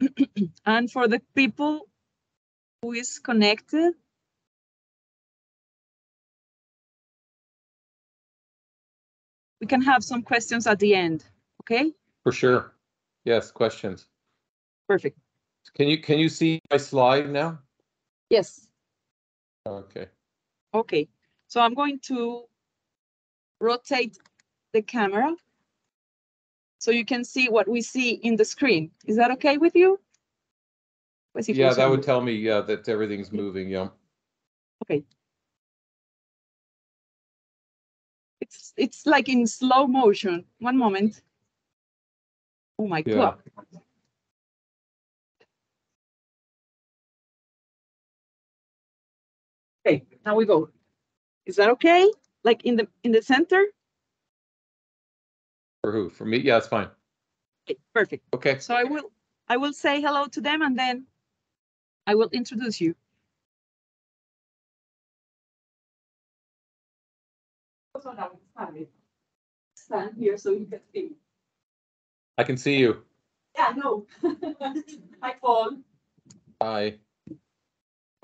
and for the people who is connected, we can have some questions at the end, okay? For sure. Yes, questions. Perfect. Can you can you see my slide now? Yes. Okay. Okay. So I'm going to rotate the camera so you can see what we see in the screen. Is that okay with you? Yeah, that would tell me yeah, that everything's moving. Yeah. Okay. It's it's like in slow motion. One moment. Oh my yeah. god. Okay, now we go. Is that okay? Like in the in the center? For who? For me? Yeah, that's fine. Perfect. Okay. So I will I will say hello to them and then I will introduce you. Stand here so you can see. I can see you. Yeah, no. Hi, Paul. Hi.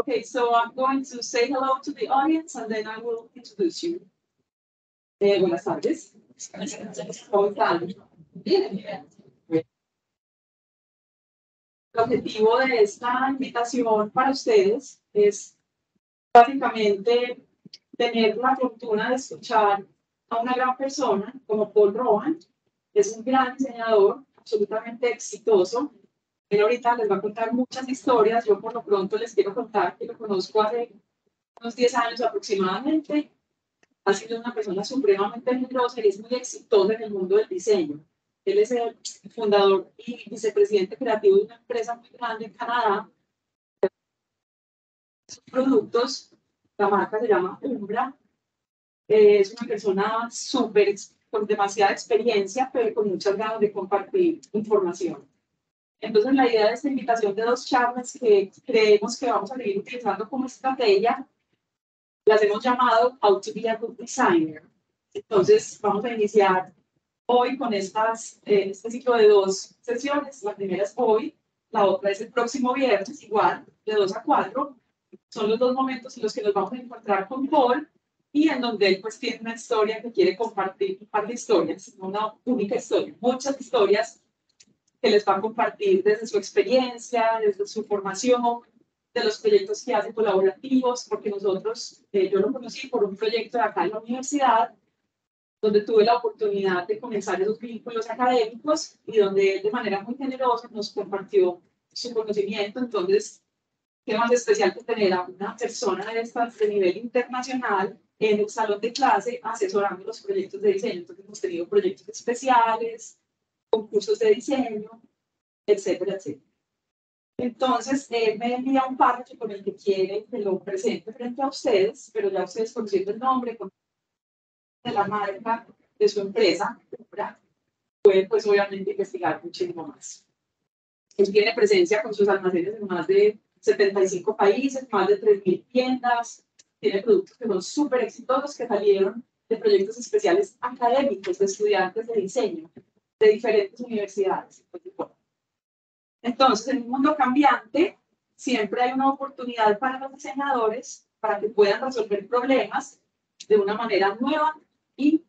Okay, so I'm going to say hello to the audience and then I will introduce you. Eh, buenas tardes. El objetivo de esta invitación para ustedes es básicamente tener la fortuna de escuchar a una gran persona como Paul que Es un gran diseñador, absolutamente exitoso. Él ahorita les va a contar muchas historias. Yo por lo pronto les quiero contar que lo conozco hace unos 10 años aproximadamente ha sido una persona supremamente generosa y es muy exitosa en el mundo del diseño. Él es el fundador y vicepresidente creativo de una empresa muy grande en Canadá. Sus productos, la marca se llama Umbra. Eh, es una persona súper, con demasiada experiencia, pero con muchas ganas de compartir información. Entonces, la idea de esta invitación de dos charlas que creemos que vamos a seguir utilizando como estrategia las hemos llamado How to be a Good Designer. Entonces, vamos a iniciar hoy con estas, eh, este ciclo de dos sesiones. La primera es hoy, la otra es el próximo viernes, igual, de 2 a cuatro. Son los dos momentos en los que nos vamos a encontrar con Paul y en donde él pues tiene una historia que quiere compartir, un par de historias, una única historia, muchas historias que les va a compartir desde su experiencia, desde su formación, de los proyectos que hace colaborativos, porque nosotros, eh, yo lo conocí por un proyecto de acá en la universidad, donde tuve la oportunidad de comenzar esos vínculos académicos y donde él de manera muy generosa nos compartió su conocimiento. Entonces, qué más especial que tener a una persona de, nivel internacional en el salón de clase asesorando los proyectos de diseño. Entonces, hemos tenido proyectos especiales, concursos de diseño, etcétera, etcétera. Entonces, él me envía un parche con el que quiere que lo presente frente a ustedes, pero ya ustedes conociendo el nombre de la marca, de su empresa, pueden pues obviamente investigar muchísimo más. Él tiene presencia con sus almacenes en más de 75 países, más de 3.000 tiendas, tiene productos que son súper exitosos, que salieron de proyectos especiales académicos de estudiantes de diseño de diferentes universidades. Pues, entonces, en un mundo cambiante, siempre hay una oportunidad para los diseñadores para que puedan resolver problemas de una manera nueva y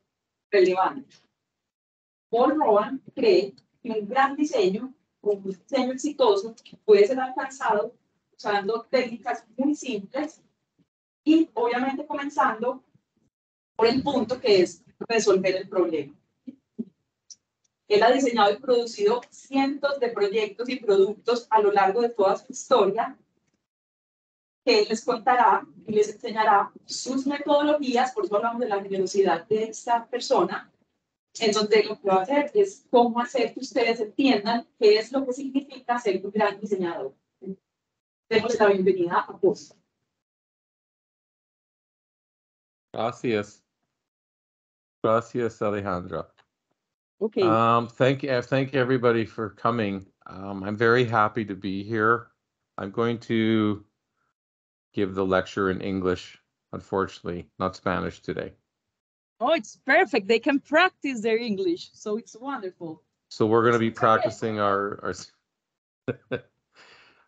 relevante. Paul Rowan cree que un gran diseño, un diseño exitoso, puede ser alcanzado usando técnicas muy simples y obviamente comenzando por el punto que es resolver el problema. Él ha diseñado y producido cientos de proyectos y productos a lo largo de toda su historia, que él les contará y les enseñará sus metodologías, por eso hablamos de la generosidad de esta persona, Entonces, lo que va a hacer es cómo hacer que ustedes entiendan qué es lo que significa ser un gran diseñador. Demos la bienvenida a vos. Gracias. Gracias, Alejandra. Okay. Um, thank you. Uh, thank everybody for coming. Um, I'm very happy to be here. I'm going to give the lecture in English, unfortunately, not Spanish today. Oh, it's perfect. They can practice their English, so it's wonderful. So we're going to be practicing our, our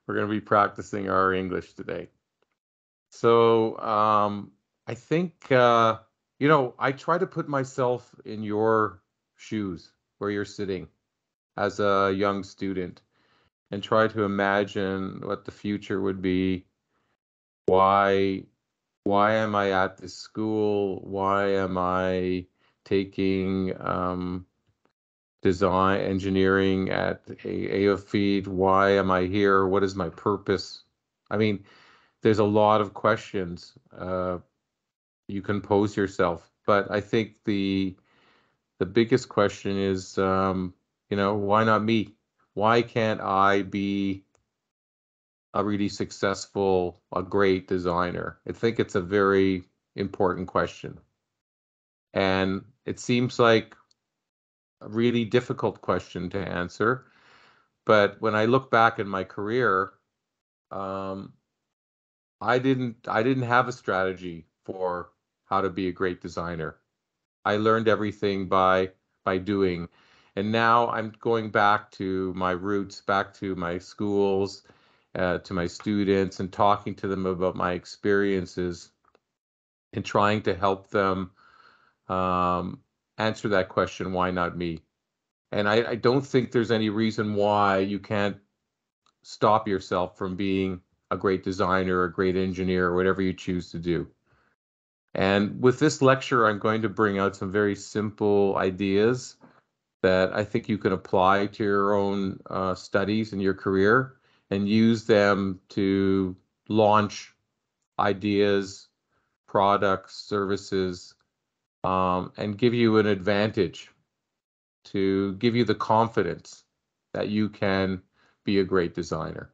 we're going to be practicing our English today. So um, I think uh, you know I try to put myself in your shoes where you're sitting as a young student and try to imagine what the future would be why why am i at this school why am i taking um, design engineering at a AOFeed? Why am I here? What is my purpose? I mean, there's a lot of questions uh, you can pose yourself, but I think the the biggest question is, um, you know, why not me? Why can't I be a really successful, a great designer? I think it's a very important question. And it seems like a really difficult question to answer. But when I look back in my career, um, I didn't I didn't have a strategy for how to be a great designer. I learned everything by by doing. And now I'm going back to my roots, back to my schools, uh, to my students, and talking to them about my experiences and trying to help them um, answer that question why not me? And I, I don't think there's any reason why you can't stop yourself from being a great designer, a great engineer, or whatever you choose to do. And with this lecture, I'm going to bring out some very simple ideas that I think you can apply to your own uh, studies and your career and use them to launch ideas, products, services, um, and give you an advantage to give you the confidence that you can be a great designer.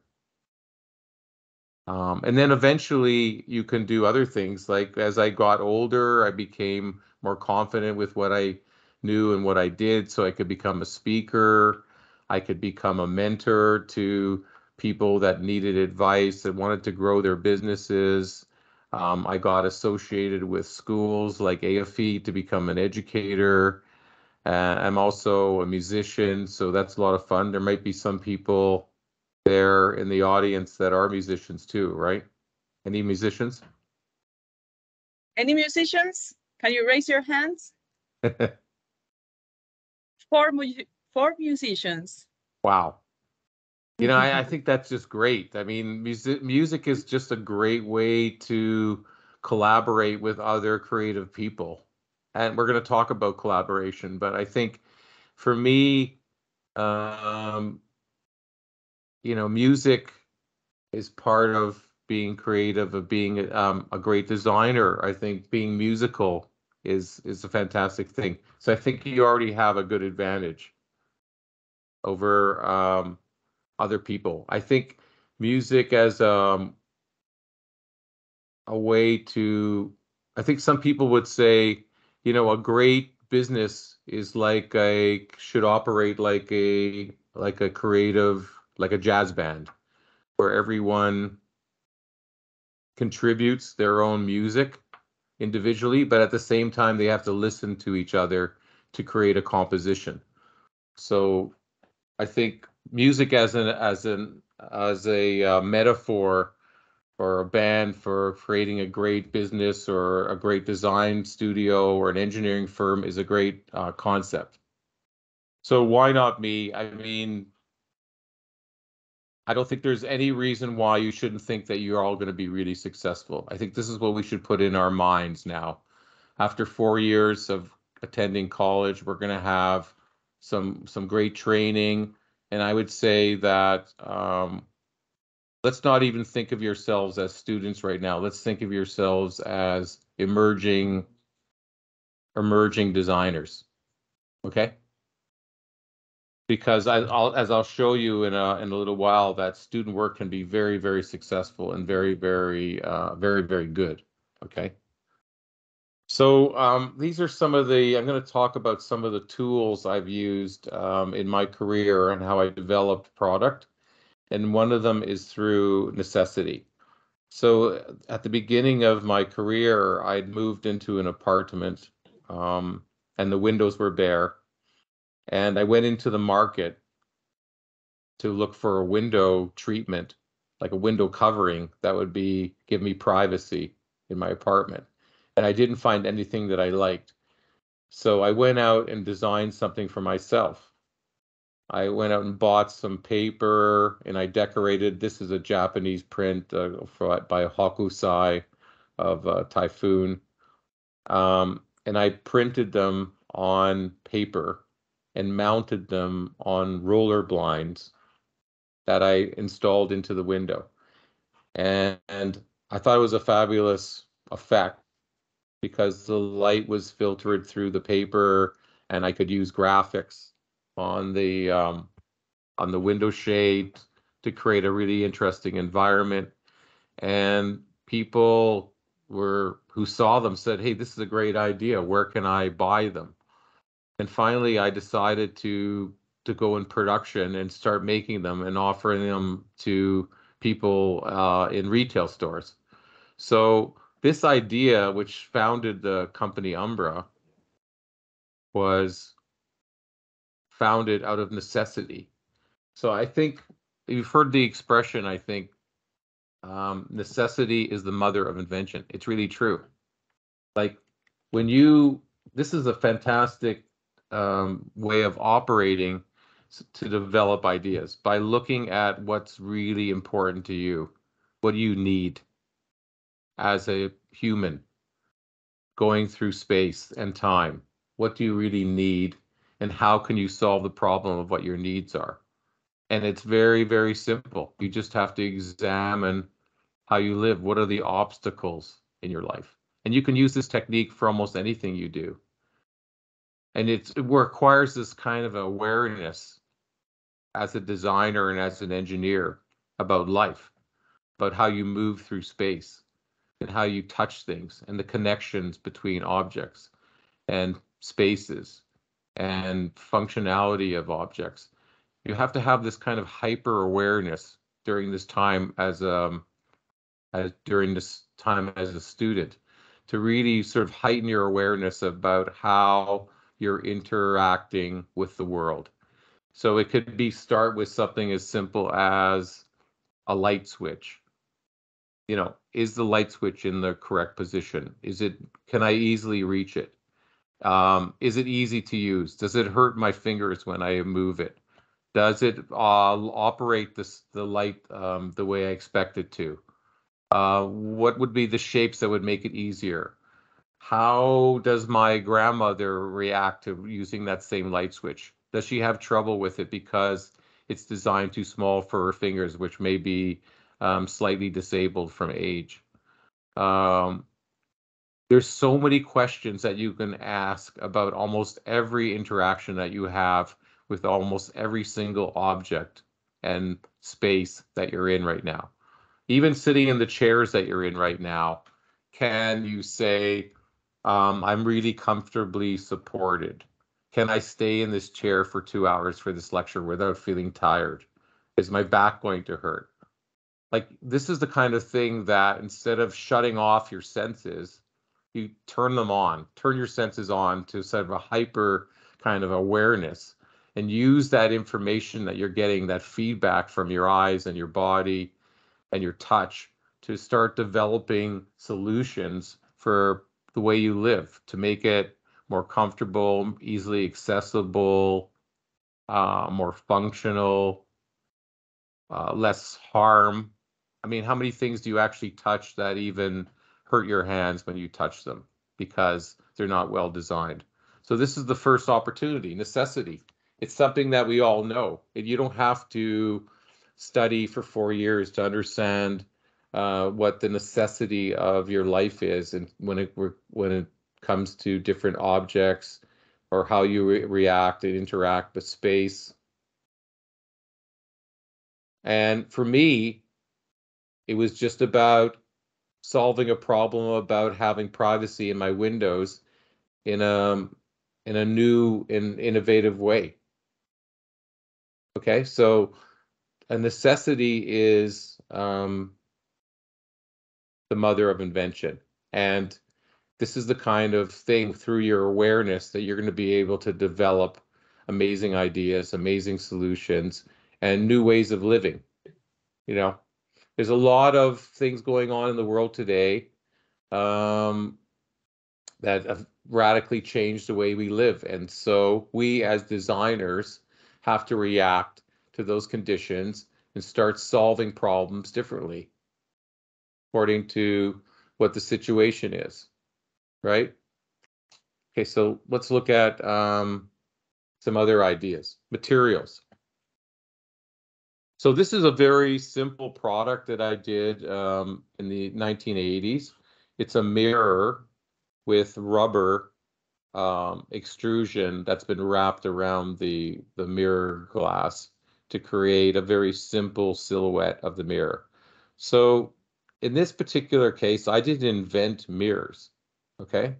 Um, and then eventually you can do other things. Like as I got older, I became more confident with what I knew and what I did. So I could become a speaker. I could become a mentor to people that needed advice that wanted to grow their businesses. Um, I got associated with schools like AFE to become an educator. Uh, I'm also a musician, so that's a lot of fun. There might be some people there in the audience that are musicians too, right? Any musicians? Any musicians? Can you raise your hands? four, mu- four musicians. Wow. You know, I, I, think that's just great. I mean, music music is just a great way to collaborate with other creative people, and we're going to talk about collaboration. But I think, for me, um, you know, music is part of being creative, of being um, a great designer. I think being musical is is a fantastic thing. So I think you already have a good advantage over um, other people. I think music as um, a way to, I think some people would say, you know, a great business is like a should operate like a like a creative like a jazz band where everyone contributes their own music individually, but at the same time, they have to listen to each other to create a composition. So I think music as an as an as a uh, metaphor or a band for creating a great business or a great design studio or an engineering firm is a great uh, concept. So why not me? I mean, I don't think there's any reason why you shouldn't think that you're all going to be really successful. I think this is what we should put in our minds now. After four years of attending college, we're going to have some some great training, and I would say that um, let's not even think of yourselves as students right now. Let's think of yourselves as emerging emerging designers. Okay because I, will as I'll show you in a in a little while, that student work can be very very successful and very very uh, very very good. Okay. So um, these are some of the I'm going to talk about some of the tools I've used um, in my career and how I developed product, and one of them is through necessity. So at the beginning of my career, I'd moved into an apartment, um, and the windows were bare and I went into the market to look for a window treatment, like a window covering that would be give me privacy in my apartment. And I didn't find anything that I liked. So I went out and designed something for myself. I went out and bought some paper and I decorated. This is a Japanese print uh, for, by Hokusai of uh, Typhoon. Um, and I printed them on paper and mounted them on roller blinds that I installed into the window. And, and, I thought it was a fabulous effect because the light was filtered through the paper and I could use graphics on the um, on the window shade to create a really interesting environment. And people were who saw them said, "Hey, this is a great idea. Where can I buy them?" and finally i decided to to go in production and start making them and offering them to people uh, in retail stores so this idea which founded the company umbra was founded out of necessity so i think you've heard the expression i think um, necessity is the mother of invention it's really true like when you this is a fantastic um, way of operating to develop ideas by looking at what's really important to you what do you need as a human going through space and time what do you really need and how can you solve the problem of what your needs are and it's very very simple you just have to examine how you live what are the obstacles in your life and you can use this technique for almost anything you do and it requires this kind of awareness as a designer and as an engineer about life, about how you move through space and how you touch things and the connections between objects and spaces and functionality of objects. You have to have this kind of hyper awareness during this time as um as during this time as a student to really sort of heighten your awareness about how you're interacting with the world. So it could be start with something as simple as a light switch. You know, is the light switch in the correct position? Is it can I easily reach it? Um, is it easy to use? Does it hurt my fingers when I move it? Does it uh, operate this, the light um, the way I expect it to? Uh, what would be the shapes that would make it easier? how does my grandmother react to using that same light switch? Does she have trouble with it because it's designed too small for her fingers, which may be um, slightly disabled from age? Um, there's so many questions that you can ask about almost every interaction that you have with almost every single object and space that you're in right now. Even sitting in the chairs that you're in right now, can you say, um, I'm really comfortably supported. Can I stay in this chair for two hours for this lecture without feeling tired? Is my back going to hurt? Like, this is the kind of thing that instead of shutting off your senses, you turn them on, turn your senses on to sort of a hyper kind of awareness and use that information that you're getting, that feedback from your eyes and your body and your touch to start developing solutions for the way you live to make it more comfortable, easily accessible, uh, more functional, uh, less harm. I mean, how many things do you actually touch that even hurt your hands when you touch them because they're not well designed? So, this is the first opportunity, necessity. It's something that we all know. And you don't have to study for four years to understand uh, what the necessity of your life is, and when it when it comes to different objects or how you re react and interact with space. And for me, it was just about solving a problem about having privacy in my windows in a um, in a new and innovative way. Okay, so a necessity is um, the mother of invention. And this is the kind of thing through your awareness that you're going to be able to develop amazing ideas, amazing solutions, and new ways of living. You know, there's a lot of things going on in the world today um, that have radically changed the way we live. And so we, as designers, have to react to those conditions and start solving problems differently according to what the situation is, right? Okay, so let's look at um, some other ideas. Materials. So this is a very simple product that I did um, in the 1980s. It's a mirror with rubber um, extrusion that's been wrapped around the, the mirror glass to create a very simple silhouette of the mirror. So in this particular case, I didn't invent mirrors. Okay.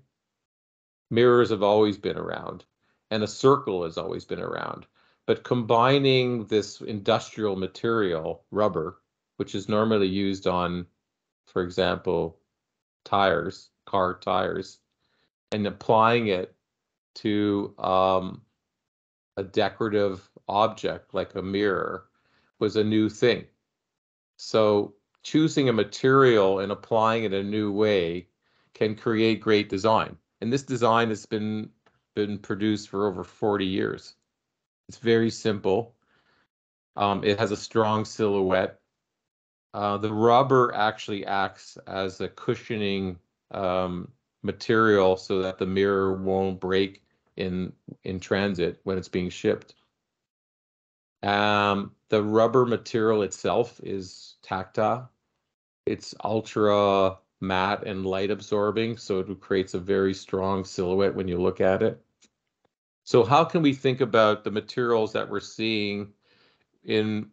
Mirrors have always been around and a circle has always been around. But combining this industrial material, rubber, which is normally used on, for example, tires, car tires, and applying it to um, a decorative object like a mirror was a new thing. So choosing a material and applying it a new way can create great design. And this design has been been produced for over 40 years. It's very simple. Um, it has a strong silhouette. Uh, the rubber actually acts as a cushioning um, material so that the mirror won't break in in transit when it's being shipped. Um, the rubber material itself is tactile it's ultra matte and light absorbing, so it creates a very strong silhouette when you look at it. So how can we think about the materials that we're seeing in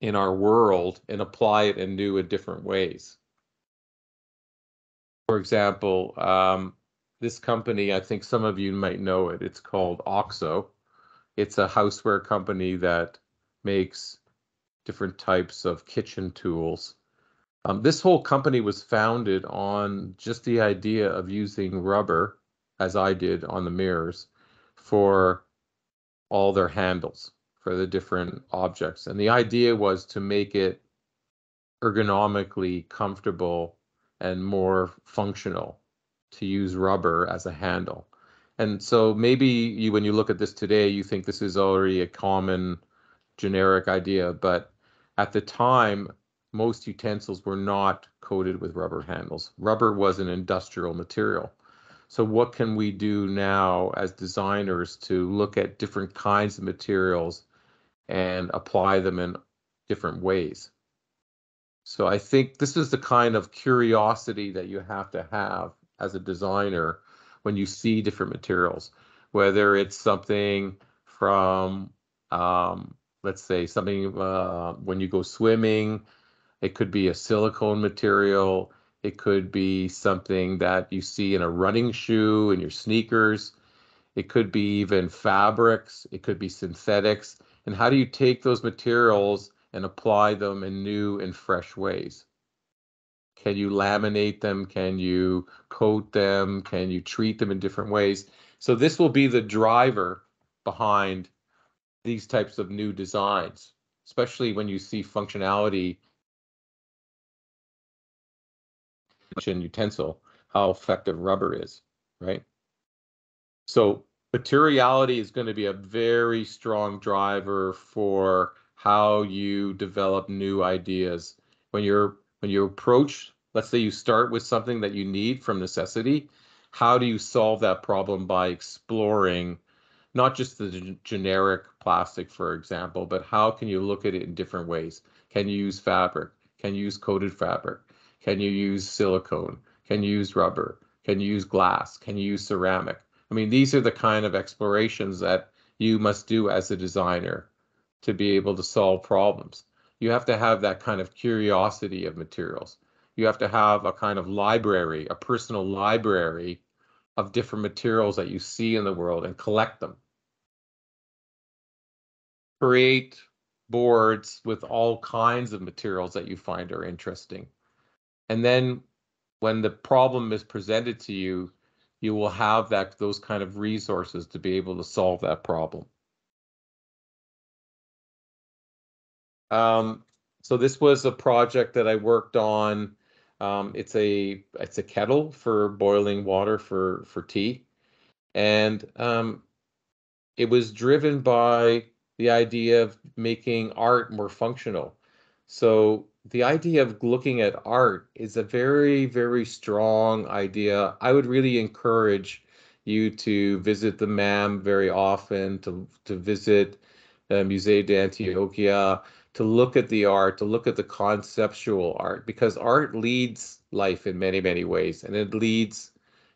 in our world and apply it in new and different ways? For example, um, this company, I think some of you might know it. It's called OXO. It's a houseware company that makes different types of kitchen tools um, this whole company was founded on just the idea of using rubber, as I did on the mirrors, for all their handles for the different objects. And the idea was to make it ergonomically comfortable and more functional to use rubber as a handle. And so maybe you, when you look at this today, you think this is already a common generic idea, but at the time, most utensils were not coated with rubber handles. Rubber was an industrial material. So, what can we do now as designers to look at different kinds of materials and apply them in different ways? So, I think this is the kind of curiosity that you have to have as a designer when you see different materials, whether it's something from um, let's say something uh, when you go swimming it could be a silicone material. It could be something that you see in a running shoe, in your sneakers. It could be even fabrics. It could be synthetics. And how do you take those materials and apply them in new and fresh ways? Can you laminate them? Can you coat them? Can you treat them in different ways? So this will be the driver behind these types of new designs, especially when you see functionality kitchen utensil how effective rubber is, right? So materiality is going to be a very strong driver for how you develop new ideas. When you're when you approach, let's say you start with something that you need from necessity, how do you solve that problem by exploring not just the generic plastic, for example, but how can you look at it in different ways? Can you use fabric? Can you use coated fabric? Can you use silicone? Can you use rubber? Can you use glass? Can you use ceramic? I mean, these are the kind of explorations that you must do as a designer to be able to solve problems. You have to have that kind of curiosity of materials. You have to have a kind of library, a personal library of different materials that you see in the world and collect them. Create boards with all kinds of materials that you find are interesting and then when the problem is presented to you, you will have that those kind of resources to be able to solve that problem. Um, so this was a project that I worked on. Um, it's a it's a kettle for boiling water for for tea, and um, it was driven by the idea of making art more functional. So the idea of looking at art is a very, very strong idea. I would really encourage you to visit the MAM very often, to, to visit uh, Musée d'Antioquia, to look at the art, to look at the conceptual art, because art leads life in many, many ways, and it leads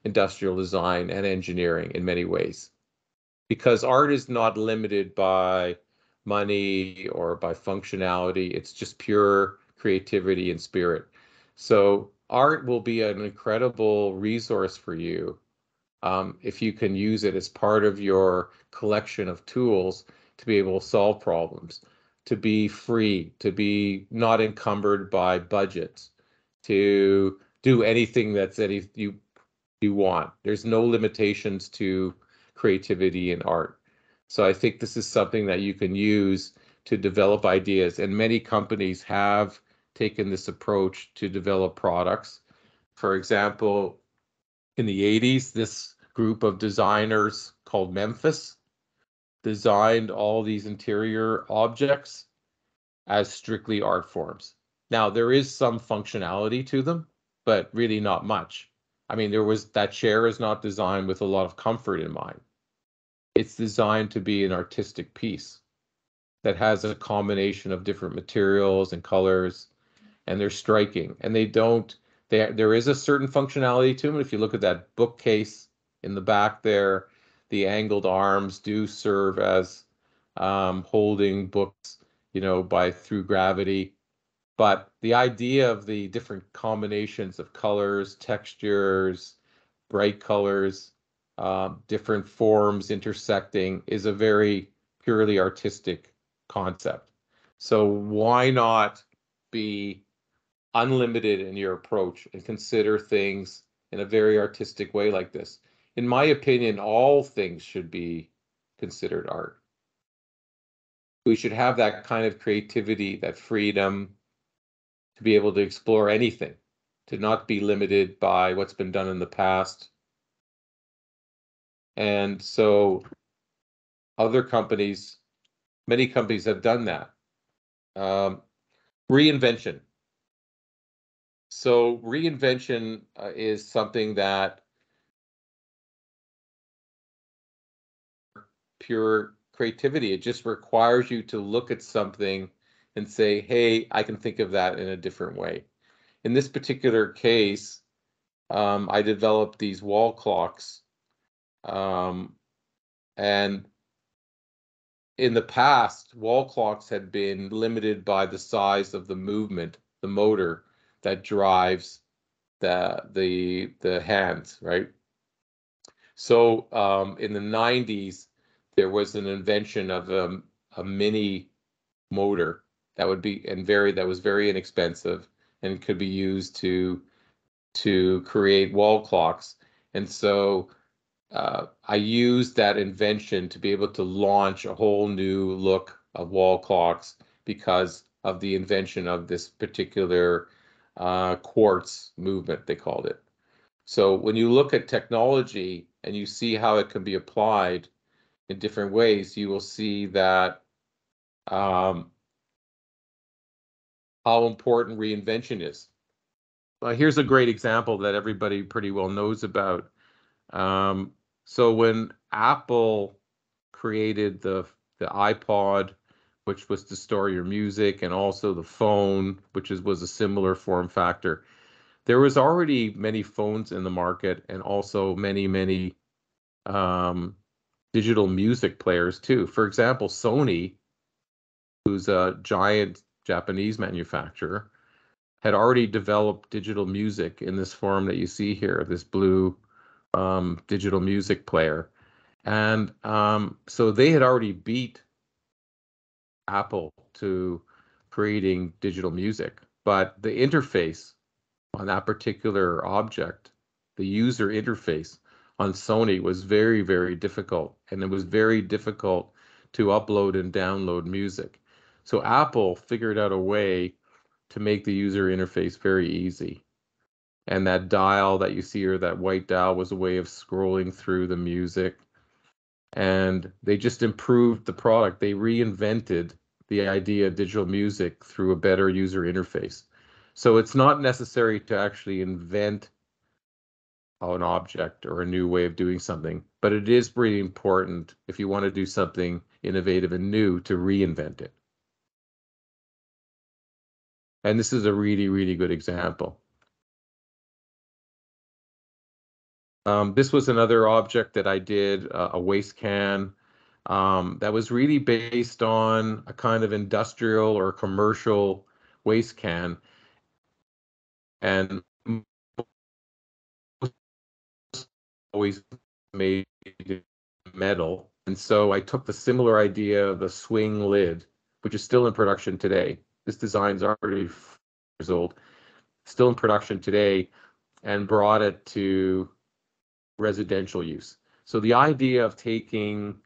industrial design and engineering in many ways. Because art is not limited by money or by functionality. It's just pure creativity and spirit. So art will be an incredible resource for you um, if you can use it as part of your collection of tools to be able to solve problems, to be free, to be not encumbered by budgets, to do anything that's any you you want. There's no limitations to creativity and art. So I think this is something that you can use to develop ideas. And many companies have taken this approach to develop products. For example, in the 80s, this group of designers called Memphis designed all these interior objects as strictly art forms. Now, there is some functionality to them, but really not much. I mean, there was that chair is not designed with a lot of comfort in mind. It's designed to be an artistic piece that has a combination of different materials and colors and they're striking and they don't there there is a certain functionality to them if you look at that bookcase in the back there the angled arms do serve as um, holding books you know by through gravity but the idea of the different combinations of colors textures bright colors uh, different forms intersecting is a very purely artistic concept so why not be unlimited in your approach and consider things in a very artistic way like this. In my opinion, all things should be considered art. We should have that kind of creativity, that freedom to be able to explore anything, to not be limited by what's been done in the past. And so other companies, many companies have done that. Um, reinvention. So reinvention uh, is something that pure creativity. It just requires you to look at something and say, hey, I can think of that in a different way. In this particular case, um, I developed these wall clocks. Um, and in the past, wall clocks had been limited by the size of the movement, the motor that drives the the the hands, right? So um, in the 90s, there was an invention of a, um, a mini motor that would be and very that was very inexpensive and could be used to to create wall clocks. And so uh, I used that invention to be able to launch a whole new look of wall clocks because of the invention of this particular uh, quartz movement, they called it. So when you look at technology and you see how it can be applied in different ways, you will see that um, how important reinvention is. Well, here's a great example that everybody pretty well knows about. Um, so when Apple created the the iPod which was to store your music, and also the phone, which is, was a similar form factor. There was already many phones in the market, and also many many um, digital music players too. For example, Sony, who's a giant Japanese manufacturer, had already developed digital music in this form that you see here, this blue um, digital music player. And um, so they had already beat Apple to creating digital music. But the interface on that particular object, the user interface on Sony was very, very difficult. And it was very difficult to upload and download music. So Apple figured out a way to make the user interface very easy. And that dial that you see or that white dial was a way of scrolling through the music and they just improved the product. They reinvented the idea of digital music through a better user interface. So it's not necessary to actually invent an object or a new way of doing something, but it is really important if you want to do something innovative and new to reinvent it. And this is a really, really good example. Um, this was another object that I did, uh, a waste can, um, that was really based on a kind of industrial or commercial waste can. And always made metal. And so I took the similar idea of the swing lid, which is still in production today. This design's already years old, still in production today, and brought it to residential use. So the idea of taking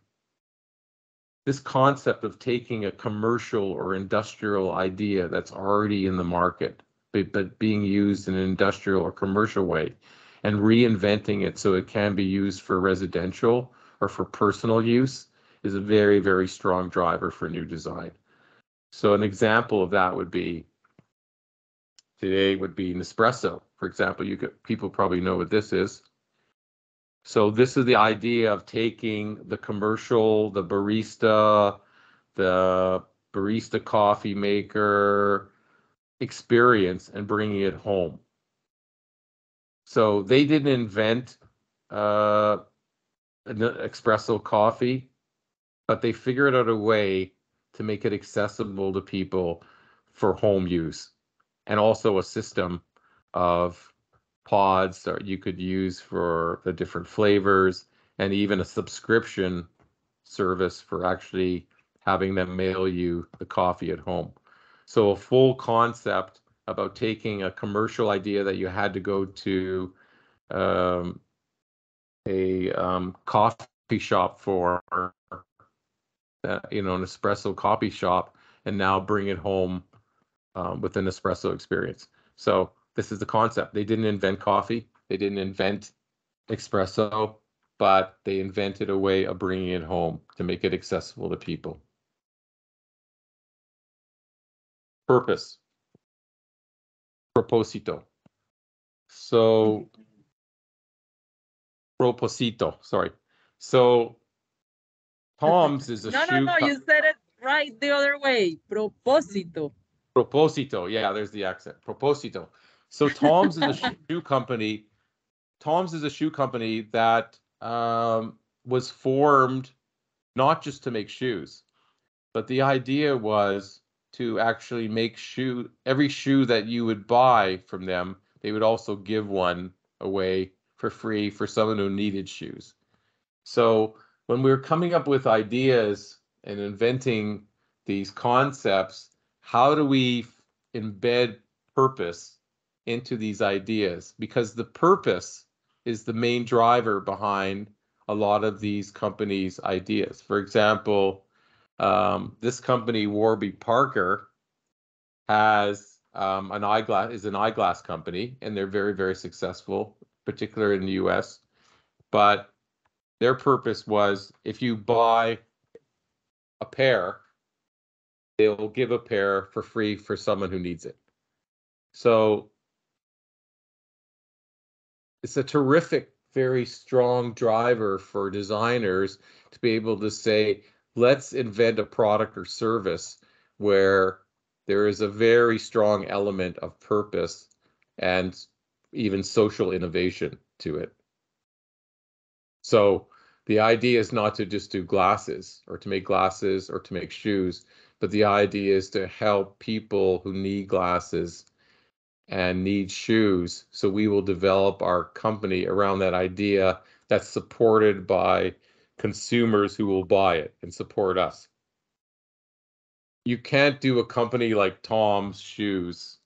this concept of taking a commercial or industrial idea that's already in the market, but, but being used in an industrial or commercial way and reinventing it so it can be used for residential or for personal use is a very, very strong driver for new design. So an example of that would be today would be Nespresso. For example, you could people probably know what this is. So this is the idea of taking the commercial, the barista, the barista coffee maker experience and bringing it home. So they didn't invent uh, an espresso coffee, but they figured out a way to make it accessible to people for home use and also a system of pods that you could use for the different flavors and even a subscription service for actually having them mail you the coffee at home. So a full concept about taking a commercial idea that you had to go to um, a um, coffee shop for, uh, you know, an espresso coffee shop, and now bring it home um, with an espresso experience. So this is the concept. They didn't invent coffee, they didn't invent espresso, but they invented a way of bringing it home to make it accessible to people. Purpose. Proposito. So, proposito, sorry. So, Tom's is a no, No, no, no, you said it right the other way. Proposito. Proposito. Yeah, there's the accent. Proposito. So Tom's is a shoe company. Tom's is a shoe company that um, was formed not just to make shoes, but the idea was to actually make shoe every shoe that you would buy from them, they would also give one away for free for someone who needed shoes. So when we were coming up with ideas and inventing these concepts, how do we embed purpose into these ideas because the purpose is the main driver behind a lot of these companies' ideas. For example, um, this company Warby Parker has um, an eyeglass is an eyeglass company, and they're very very successful, particularly in the U.S. But their purpose was if you buy a pair, they will give a pair for free for someone who needs it. So it's a terrific, very strong driver for designers to be able to say, let's invent a product or service where there is a very strong element of purpose and even social innovation to it. So the idea is not to just do glasses or to make glasses or to make shoes, but the idea is to help people who need glasses and need shoes. So we will develop our company around that idea that's supported by consumers who will buy it and support us. You can't do a company like Tom's Shoes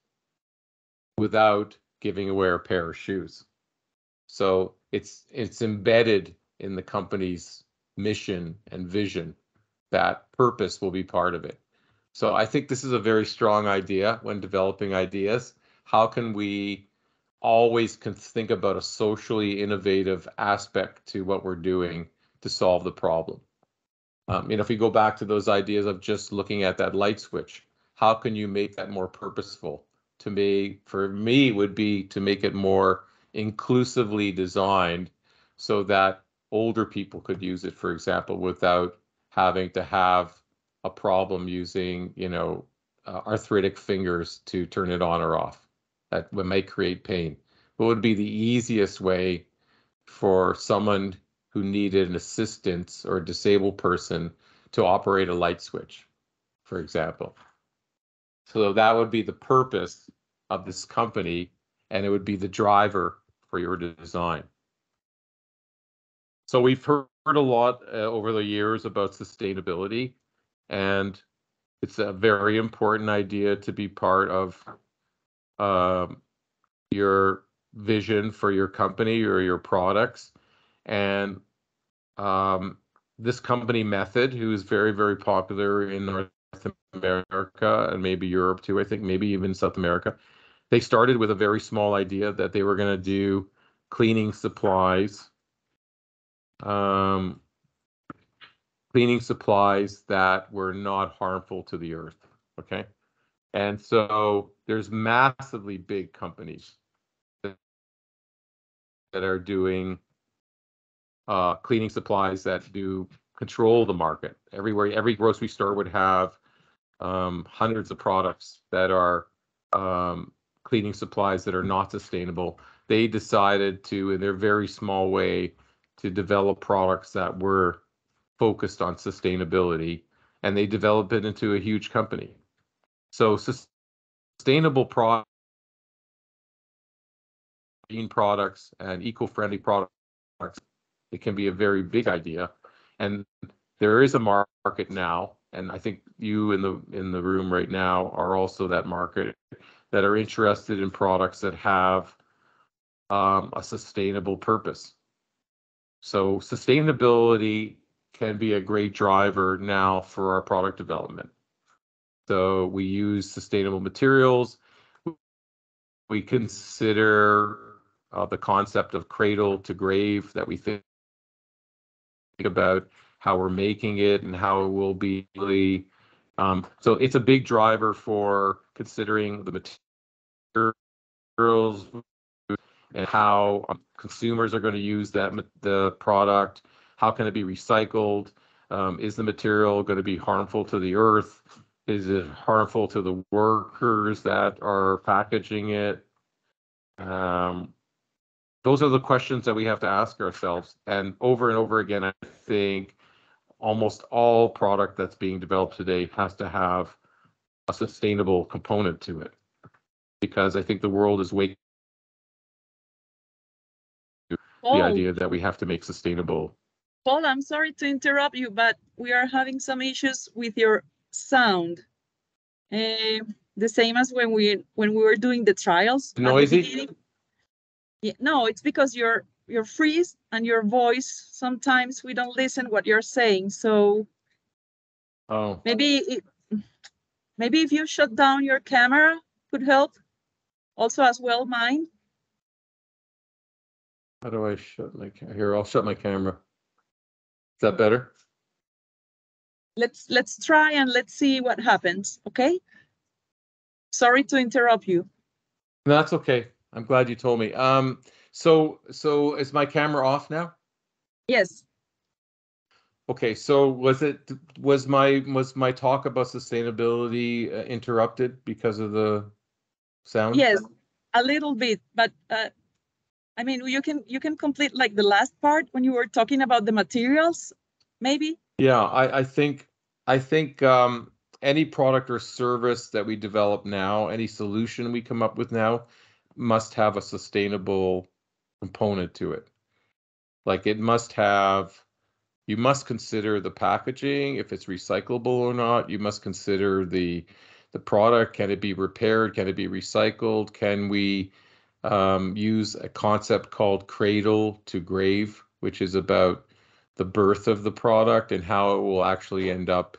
without giving away a pair of shoes. So it's it's embedded in the company's mission and vision. That purpose will be part of it. So I think this is a very strong idea when developing ideas how can we always think about a socially innovative aspect to what we're doing to solve the problem? Um, you know, if we go back to those ideas of just looking at that light switch, how can you make that more purposeful? To me, for me, would be to make it more inclusively designed so that older people could use it, for example, without having to have a problem using, you know, uh, arthritic fingers to turn it on or off that may create pain. What would be the easiest way for someone who needed an assistance or a disabled person to operate a light switch, for example? So that would be the purpose of this company, and it would be the driver for your design. So we've heard a lot uh, over the years about sustainability, and it's a very important idea to be part of um, your vision for your company or your products. And um, this company, Method, who is very, very popular in North America and maybe Europe too, I think, maybe even South America, they started with a very small idea that they were going to do cleaning supplies. Um, cleaning supplies that were not harmful to the earth. Okay. And so there's massively big companies that are doing uh, cleaning supplies that do control the market. Everywhere, every grocery store would have um, hundreds of products that are um, cleaning supplies that are not sustainable. They decided to, in their very small way, to develop products that were focused on sustainability, and they developed it into a huge company. So sustainable products, products, and eco-friendly products, it can be a very big idea. And there is a market now, and I think you in the in the room right now are also that market that are interested in products that have um, a sustainable purpose. So sustainability can be a great driver now for our product development. So we use sustainable materials. We consider uh, the concept of cradle to grave that we think about how we're making it and how it will be. Really, um, so it's a big driver for considering the materials and how um, consumers are going to use that the product. How can it be recycled? Um, is the material going to be harmful to the earth? is it harmful to the workers that are packaging it? Um, those are the questions that we have to ask ourselves. And over and over again, I think almost all product that's being developed today has to have a sustainable component to it because I think the world is waking to the oh. idea that we have to make sustainable. Paul, I'm sorry to interrupt you, but we are having some issues with your sound. Uh, the same as when we when we were doing the trials. Noisy. Yeah, no, it's because you're you're freeze and your voice. Sometimes we don't listen what you're saying. So oh. maybe it, maybe if you shut down your camera could help. Also as well mine. How do I shut my here? I'll shut my camera. Is that better? let's let's try and let's see what happens okay sorry to interrupt you no, that's okay i'm glad you told me um so so is my camera off now yes okay so was it was my was my talk about sustainability uh, interrupted because of the sound yes a little bit but uh, i mean you can you can complete like the last part when you were talking about the materials maybe yeah, I, I think I think um, any product or service that we develop now, any solution we come up with now, must have a sustainable component to it. Like it must have, you must consider the packaging if it's recyclable or not. You must consider the the product. Can it be repaired? Can it be recycled? Can we um, use a concept called cradle to grave, which is about the birth of the product and how it will actually end up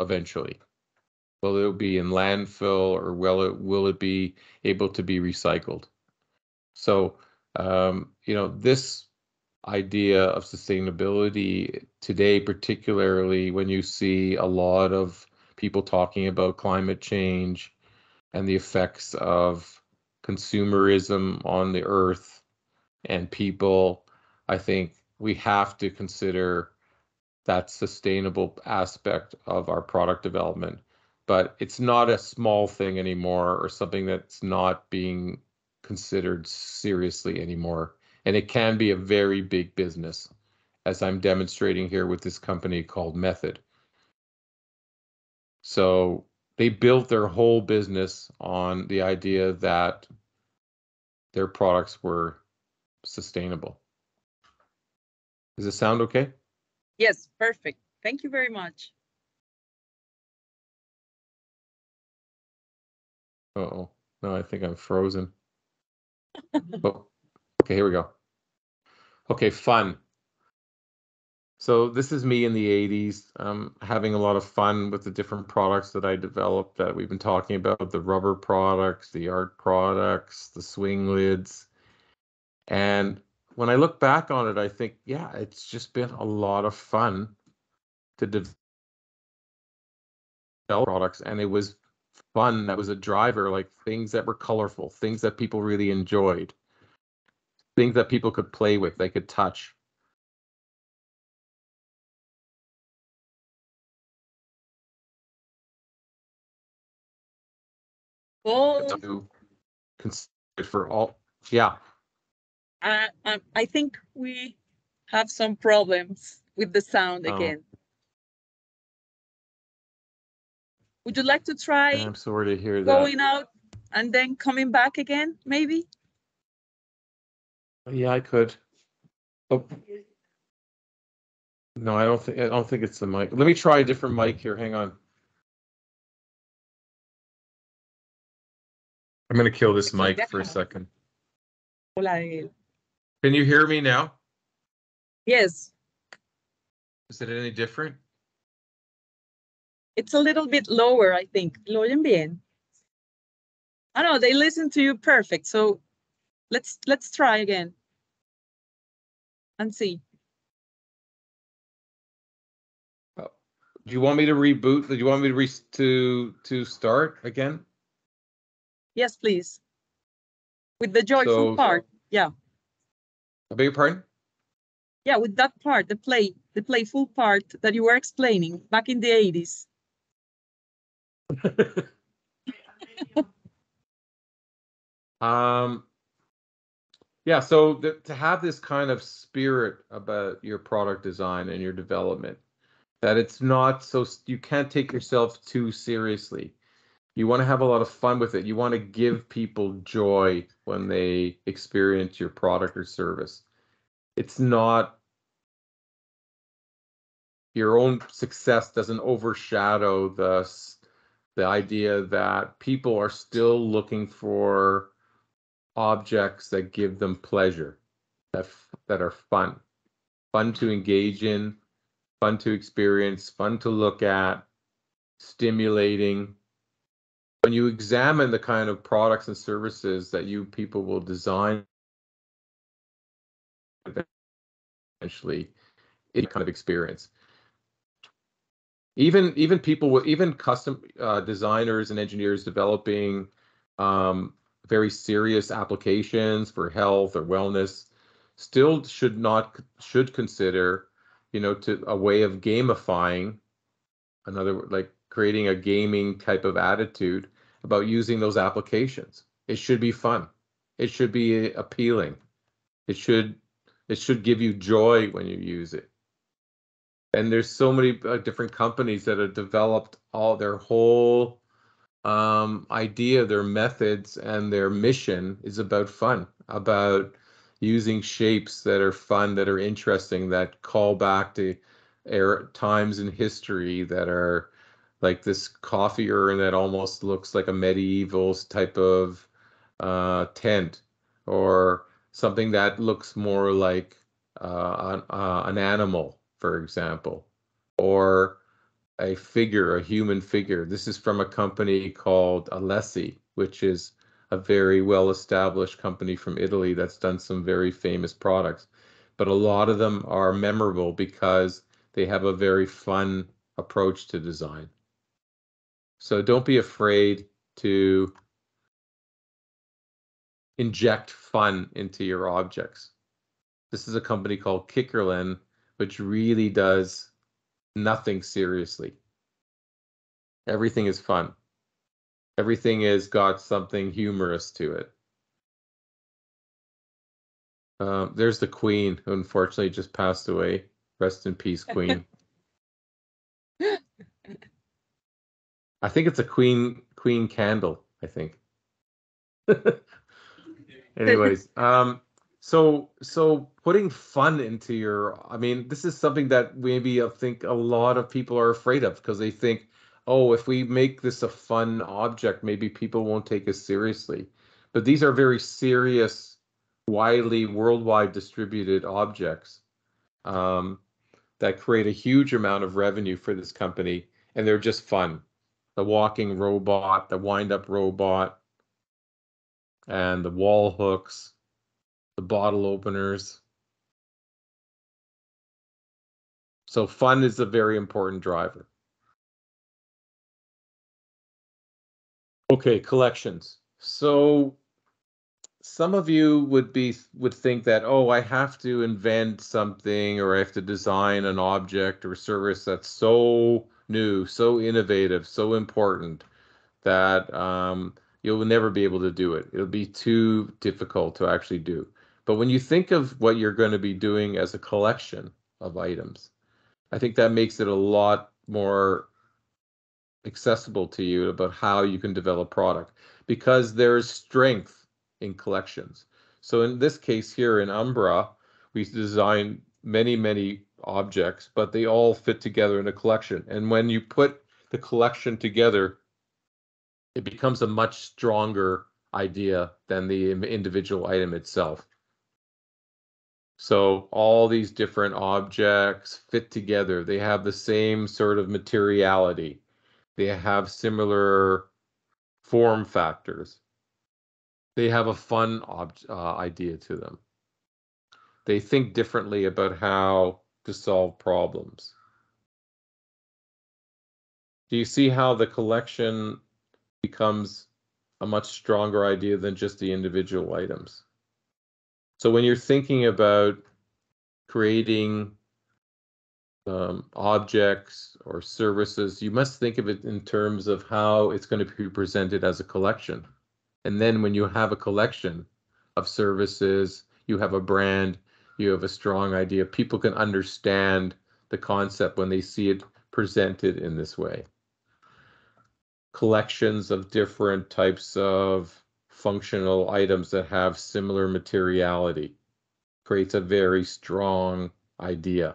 eventually. Will it be in landfill or will it will it be able to be recycled? So um, you know this idea of sustainability today, particularly when you see a lot of people talking about climate change and the effects of consumerism on the earth and people, I think we have to consider that sustainable aspect of our product development. But it's not a small thing anymore or something that's not being considered seriously anymore. And it can be a very big business, as I'm demonstrating here with this company called Method. So they built their whole business on the idea that their products were sustainable. Does it sound okay? Yes, perfect. Thank you very much. Uh oh, no, I think I'm frozen. oh, okay, here we go. Okay, fun. So this is me in the 80s, um, having a lot of fun with the different products that I developed that we've been talking about, the rubber products, the art products, the swing lids. And when I look back on it, I think, yeah, it's just been a lot of fun to develop products, and it was fun. That was a driver, like things that were colorful, things that people really enjoyed, things that people could play with, they could touch. Well, to consider for all, yeah I, uh, um, I, think we have some problems with the sound oh. again. Would you like to try? I'm sorry to hear going that. Going out and then coming back again, maybe? Yeah, I could. Oh. No, I don't think I don't think it's the mic. Let me try a different mic here. Hang on. I'm gonna kill this mic for a second. Hola, Daniel. Can you hear me now? Yes. Is it any different? It's a little bit lower, I think. Lo oyen bien. I ah, know they listen to you perfect. So let's let's try again and see. Oh, do you want me to reboot? Do you want me to re to to start again? Yes, please. With the joyful so, part, yeah. I beg your pardon? Yeah, with that part, the play, the playful part that you were explaining back in the 80s. um yeah so th- to have this kind of spirit about your product design and your development that it's not so you can't take yourself too seriously you want to have a lot of fun with it. You want to give people joy when they experience your product or service. It's not your own success doesn't overshadow the the idea that people are still looking for objects that give them pleasure, that that are fun, fun to engage in, fun to experience, fun to look at, stimulating when you examine the kind of products and services that you people will design eventually it kind of experience even even people with even custom uh, designers and engineers developing um, very serious applications for health or wellness still should not should consider you know to a way of gamifying another like creating a gaming type of attitude about using those applications. It should be fun. It should be appealing. It should it should give you joy when you use it. And there's so many uh, different companies that have developed all their whole um, idea, their methods, and their mission is about fun, about using shapes that are fun, that are interesting, that call back to er- times in history that are like this coffee urn that almost looks like a medieval type of uh, tent or something that looks more like uh, an, uh, an, animal, for example, or a figure, a human figure. This is from a company called Alessi, which is a very well established company from Italy that's done some very famous products. But a lot of them are memorable because they have a very fun approach to design. So don't be afraid to inject fun into your objects. This is a company called Kickerlin, which really does nothing seriously. Everything is fun. Everything has got something humorous to it. Uh, there's the Queen, who unfortunately just passed away. Rest in peace, Queen. I think it's a queen queen candle. I think. Anyways, um, so so putting fun into your. I mean, this is something that maybe I think a lot of people are afraid of because they think, oh, if we make this a fun object, maybe people won't take us seriously. But these are very serious, widely worldwide distributed objects um, that create a huge amount of revenue for this company, and they're just fun the walking robot, the wind up robot, and the wall hooks, the bottle openers. So fun is a very important driver. Okay, collections. So some of you would be would think that oh i have to invent something or i have to design an object or service that's so new, so innovative, so important that um, you'll never be able to do it. It'll be too difficult to actually do. But when you think of what you're going to be doing as a collection of items, I think that makes it a lot more accessible to you about how you can develop product because there is strength in collections. So in this case here in Umbra, we designed many, many objects, but they all fit together in a collection. And when you put the collection together, it becomes a much stronger idea than the individual item itself. So all these different objects fit together. They have the same sort of materiality. They have similar form factors. They have a fun uh, idea to them. They think differently about how to solve problems. Do you see how the collection becomes a much stronger idea than just the individual items? So when you're thinking about creating um, objects or services, you must think of it in terms of how it's going to be presented as a collection. And then when you have a collection of services, you have a brand, you have a strong idea. People can understand the concept when they see it presented in this way. Collections of different types of functional items that have similar materiality creates a very strong idea.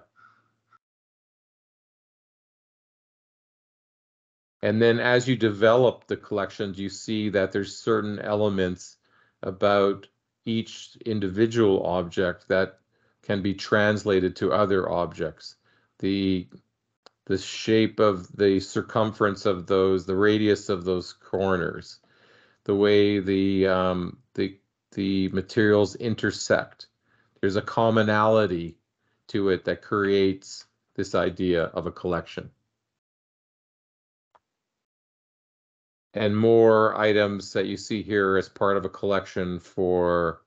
And then as you develop the collections, you see that there's certain elements about each individual object that can be translated to other objects. The the shape of the circumference of those, the radius of those corners, the way the um, the the materials intersect. There's a commonality to it that creates this idea of a collection. And more items that you see here as part of a collection for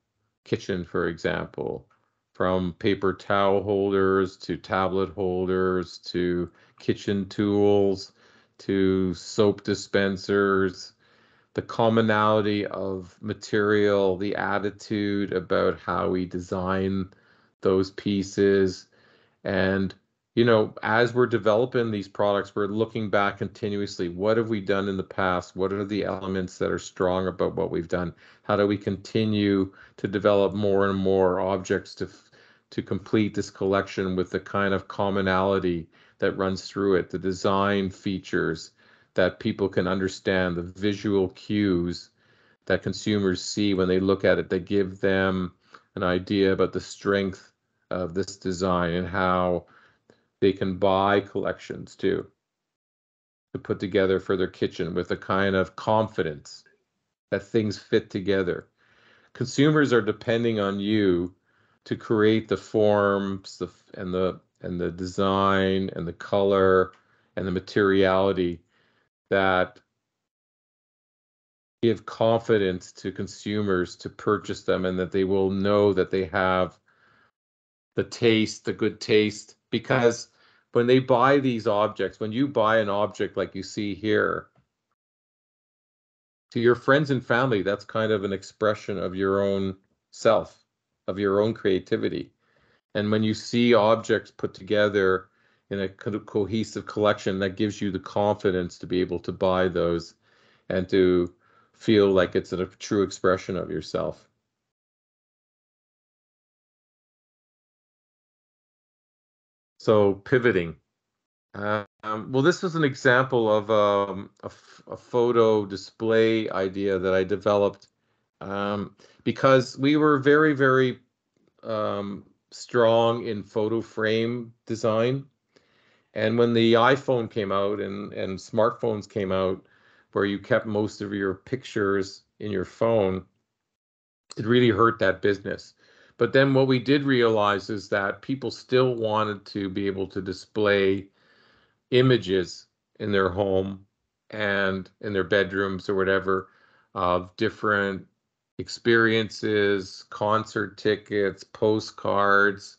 kitchen, for example, from paper towel holders to tablet holders to kitchen tools to soap dispensers. The commonality of material, the attitude about how we design those pieces. And, you know, as we're developing these products, we're looking back continuously. What have we done in the past? What are the elements that are strong about what we've done? How do we continue to develop more and more objects to to complete this collection with the kind of commonality that runs through it, the design features that people can understand, the visual cues that consumers see when they look at it that give them an idea about the strength of this design and how they can buy collections too to put together for their kitchen with a kind of confidence that things fit together. Consumers are depending on you to create the forms the, and the and the design and the color and the materiality that give confidence to consumers to purchase them and that they will know that they have the taste the good taste because when they buy these objects when you buy an object like you see here to your friends and family that's kind of an expression of your own self of your own creativity. And when you see objects put together in a cohesive collection, that gives you the confidence to be able to buy those and to feel like it's a true expression of yourself. So pivoting. Um, well, this was an example of um, a photo display idea that I developed um, because we were very, very um, strong in photo frame design. And when the iPhone came out and, and smartphones came out, where you kept most of your pictures in your phone, it really hurt that business. But then what we did realize is that people still wanted to be able to display images in their home and in their bedrooms or whatever of different experiences, concert tickets, postcards,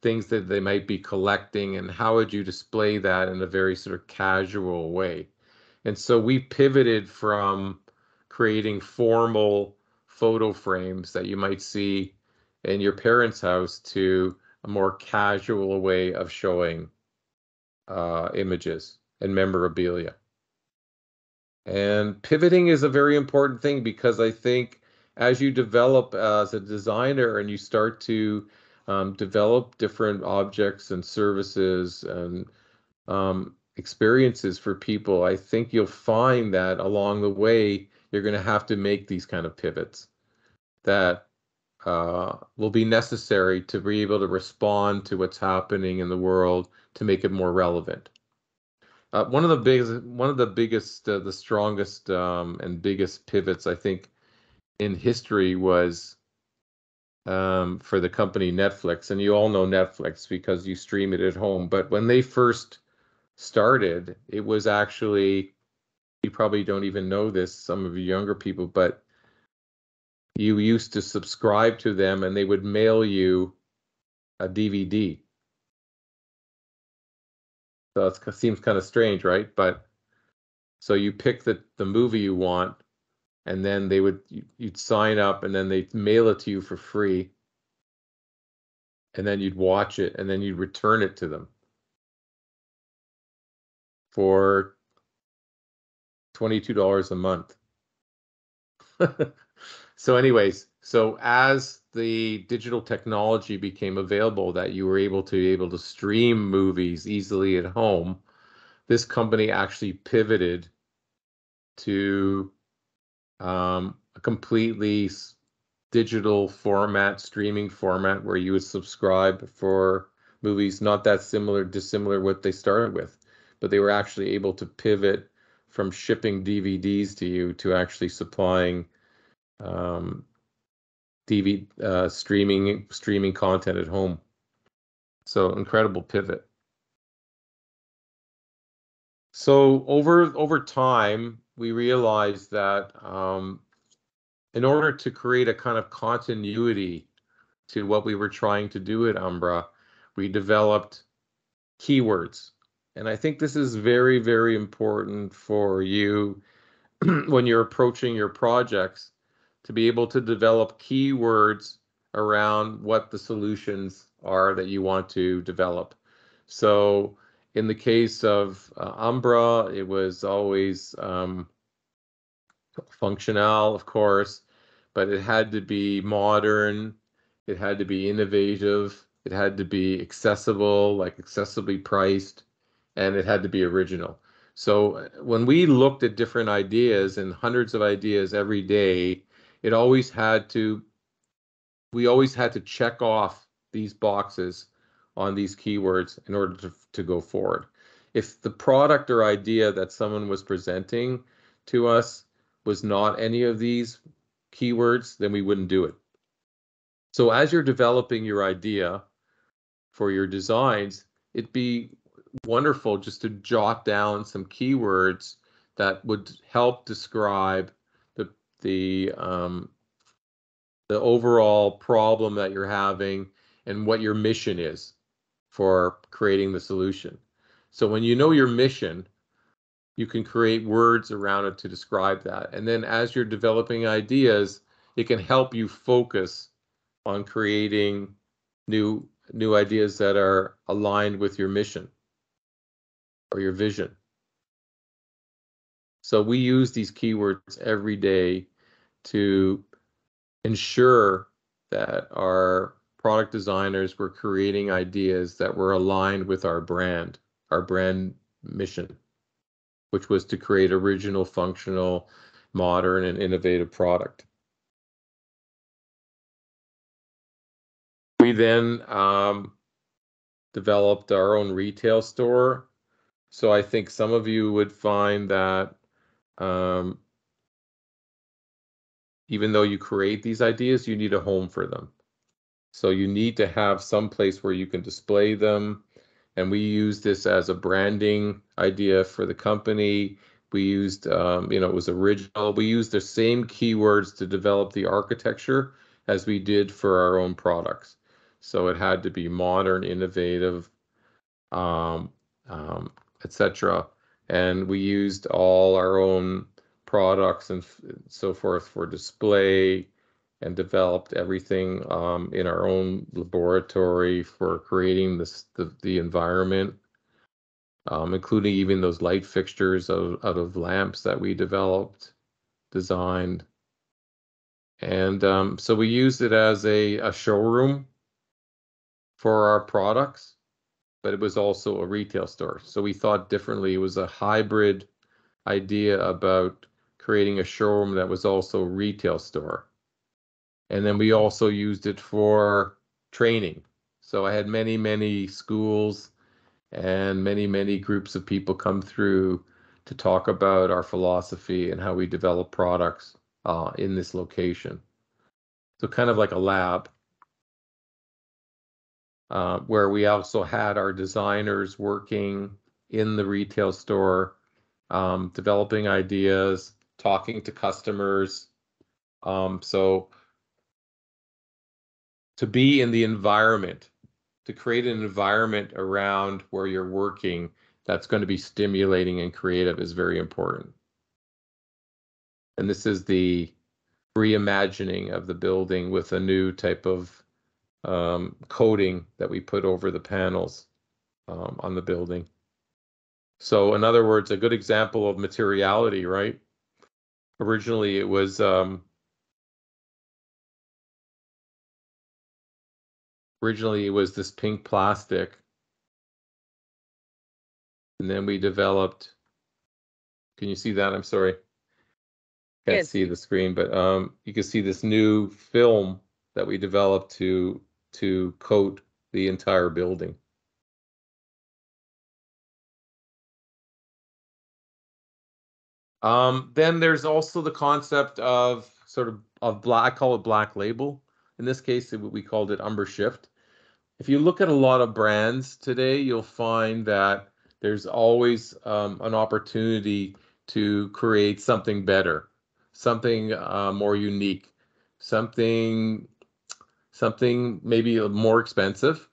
things that they might be collecting, and how would you display that in a very sort of casual way? And so we pivoted from creating formal photo frames that you might see in your parents' house to a more casual way of showing uh, images and memorabilia. And pivoting is a very important thing because I think as you develop as a designer and you start to um, develop different objects and services and um, experiences for people, I think you'll find that along the way you're going to have to make these kind of pivots that uh, will be necessary to be able to respond to what's happening in the world to make it more relevant. Uh, one of the biggest, one of the biggest, uh, the strongest um, and biggest pivots I think in history was um, for the company Netflix, and you all know Netflix because you stream it at home. But when they first started, it was actually you probably don't even know this, some of you younger people, but you used to subscribe to them and they would mail you a DVD. So it seems kind of strange, right? But so you pick the, the movie you want and then they would you'd sign up and then they'd mail it to you for free and then you'd watch it and then you'd return it to them for $22 a month so anyways so as the digital technology became available that you were able to be able to stream movies easily at home this company actually pivoted to um, a completely digital format, streaming format where you would subscribe for movies not that similar, dissimilar what they started with, but they were actually able to pivot from shipping DVDs to you to actually supplying um, DVD uh, streaming streaming content at home. So incredible pivot. So over over time, we realized that um, in order to create a kind of continuity to what we were trying to do at Umbra, we developed keywords. And I think this is very, very important for you when you're approaching your projects to be able to develop keywords around what the solutions are that you want to develop. So in the case of uh, Umbra, it was always um, functional, of course, but it had to be modern, it had to be innovative, it had to be accessible, like accessibly priced, and it had to be original. So uh, when we looked at different ideas and hundreds of ideas every day, it always had to, we always had to check off these boxes on these keywords in order to, to go forward. If the product or idea that someone was presenting to us was not any of these keywords, then we wouldn't do it. So as you're developing your idea for your designs, it'd be wonderful just to jot down some keywords that would help describe the the um, the overall problem that you're having and what your mission is for creating the solution. So when you know your mission, you can create words around it to describe that. And then as you're developing ideas, it can help you focus on creating new new ideas that are aligned with your mission or your vision. So we use these keywords every day to ensure that our product designers were creating ideas that were aligned with our brand, our brand mission, which was to create original, functional, modern, and innovative product. We then um, developed our own retail store. So I think some of you would find that um, even though you create these ideas, you need a home for them. So you need to have some place where you can display them. And we use this as a branding idea for the company. We used, um, you know, it was original. We used the same keywords to develop the architecture as we did for our own products. So it had to be modern, innovative, um, um, etc. And we used all our own products and so forth for display, and developed everything um, in our own laboratory for creating this, the, the environment, um, including even those light fixtures out, out of lamps that we developed, designed. And um, so we used it as a, a showroom for our products, but it was also a retail store. So we thought differently. It was a hybrid idea about creating a showroom that was also a retail store and then we also used it for training. So I had many, many schools and many, many groups of people come through to talk about our philosophy and how we develop products uh, in this location. So, kind of like a lab uh, where we also had our designers working in the retail store, um, developing ideas, talking to customers. Um, so, to be in the environment, to create an environment around where you're working that's going to be stimulating and creative is very important. And this is the reimagining of the building with a new type of um, coating that we put over the panels um, on the building. So, in other words, a good example of materiality, right? Originally, it was um, originally it was this pink plastic. And then we developed. Can you see that? I'm sorry. Can't yes. see the screen, but um, you can see this new film that we developed to to coat the entire building. Um, then there's also the concept of sort of of black. I call it black label. In this case, it, we called it Umber Shift. If you look at a lot of brands today, you'll find that there's always um, an opportunity to create something better, something uh, more unique, something something maybe more expensive,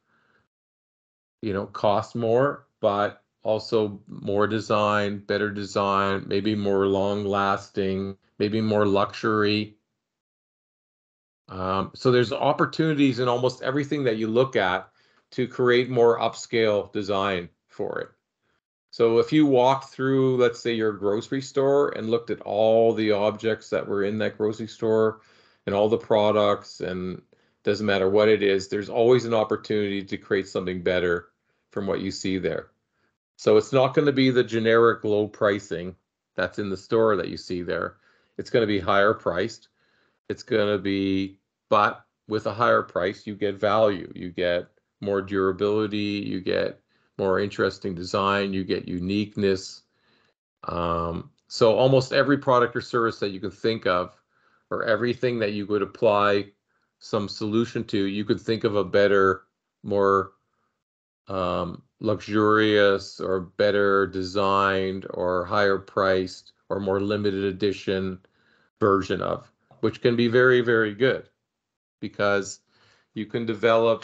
you know, cost more, but also more design, better design, maybe more long lasting, maybe more luxury. Um, so there's opportunities in almost everything that you look at to create more upscale design for it. So if you walk through, let's say your grocery store and looked at all the objects that were in that grocery store and all the products and doesn't matter what it is, there's always an opportunity to create something better from what you see there. So it's not going to be the generic low pricing that's in the store that you see there. It's going to be higher priced it's going to be but with a higher price you get value you get more durability you get more interesting design you get uniqueness um, so almost every product or service that you can think of or everything that you could apply some solution to you could think of a better more um, luxurious or better designed or higher priced or more limited edition version of which can be very, very good because you can develop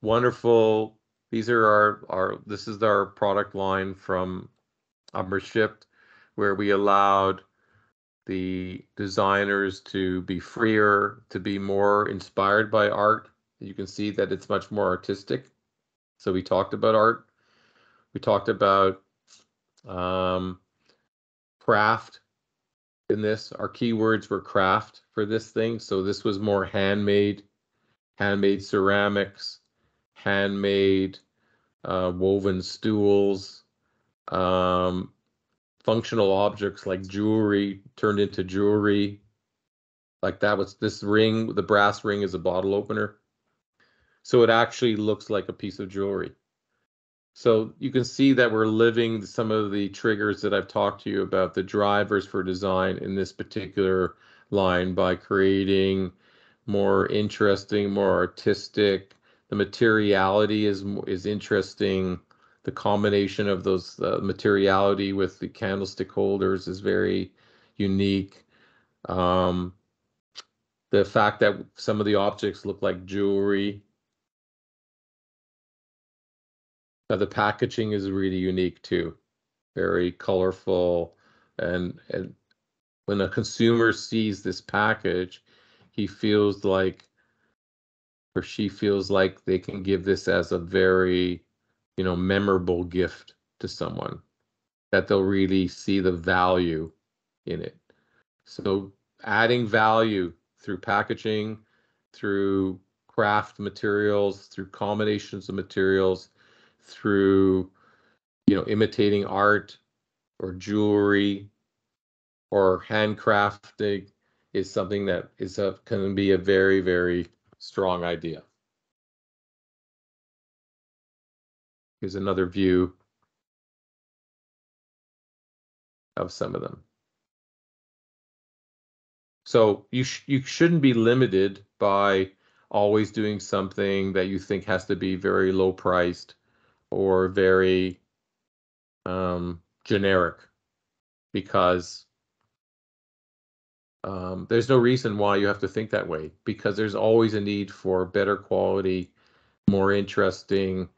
wonderful. These are our, our this is our product line from Umbershift, where we allowed the designers to be freer, to be more inspired by art. You can see that it's much more artistic. So we talked about art. We talked about um, craft in this. Our keywords were craft for this thing. So this was more handmade, handmade ceramics, handmade uh, woven stools, um, functional objects like jewelry turned into jewelry. Like that was this ring, the brass ring is a bottle opener. So it actually looks like a piece of jewelry. So you can see that we're living some of the triggers that I've talked to you about, the drivers for design in this particular line by creating more interesting, more artistic. The materiality is is interesting. The combination of those uh, materiality with the candlestick holders is very unique. Um, the fact that some of the objects look like jewelry Now the packaging is really unique too, very colorful, and and when a consumer sees this package, he feels like or she feels like they can give this as a very you know memorable gift to someone that they'll really see the value in it so adding value through packaging through craft materials through combinations of materials through you know imitating art or jewelry or handcrafting is something that is a can be a very very strong idea here's another view of some of them so you sh you shouldn't be limited by always doing something that you think has to be very low priced or very um, generic because um, there's no reason why you have to think that way because there's always a need for better quality, more interesting,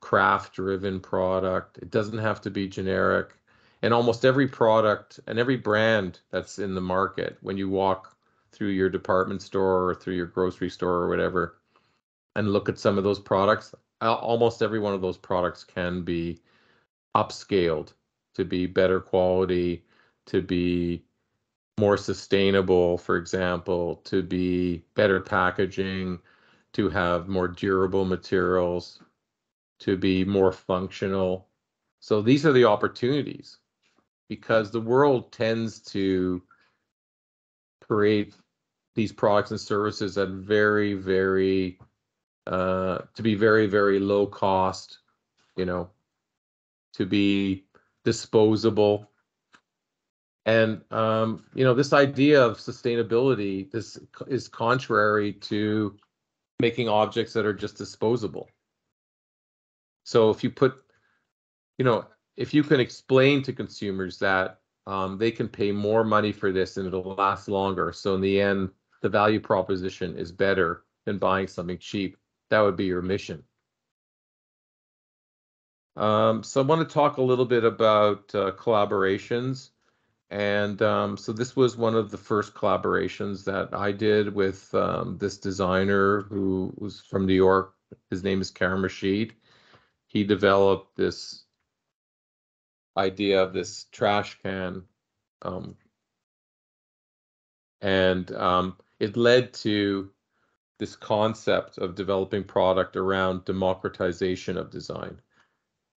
craft driven product. It doesn't have to be generic. And almost every product and every brand that's in the market, when you walk through your department store or through your grocery store or whatever, and look at some of those products, almost every one of those products can be upscaled to be better quality, to be more sustainable, for example, to be better packaging, to have more durable materials, to be more functional. So these are the opportunities because the world tends to create these products and services at very, very uh, to be very, very low cost, you know, to be disposable. And, um, you know, this idea of sustainability this is contrary to making objects that are just disposable. So if you put, you know, if you can explain to consumers that um, they can pay more money for this and it'll last longer. So in the end, the value proposition is better than buying something cheap that would be your mission. Um, so I want to talk a little bit about uh, collaborations. And um, so this was one of the first collaborations that I did with um, this designer who was from New York. His name is Karen Rashid. He developed this idea of this trash can. Um, and um, it led to this concept of developing product around democratization of design.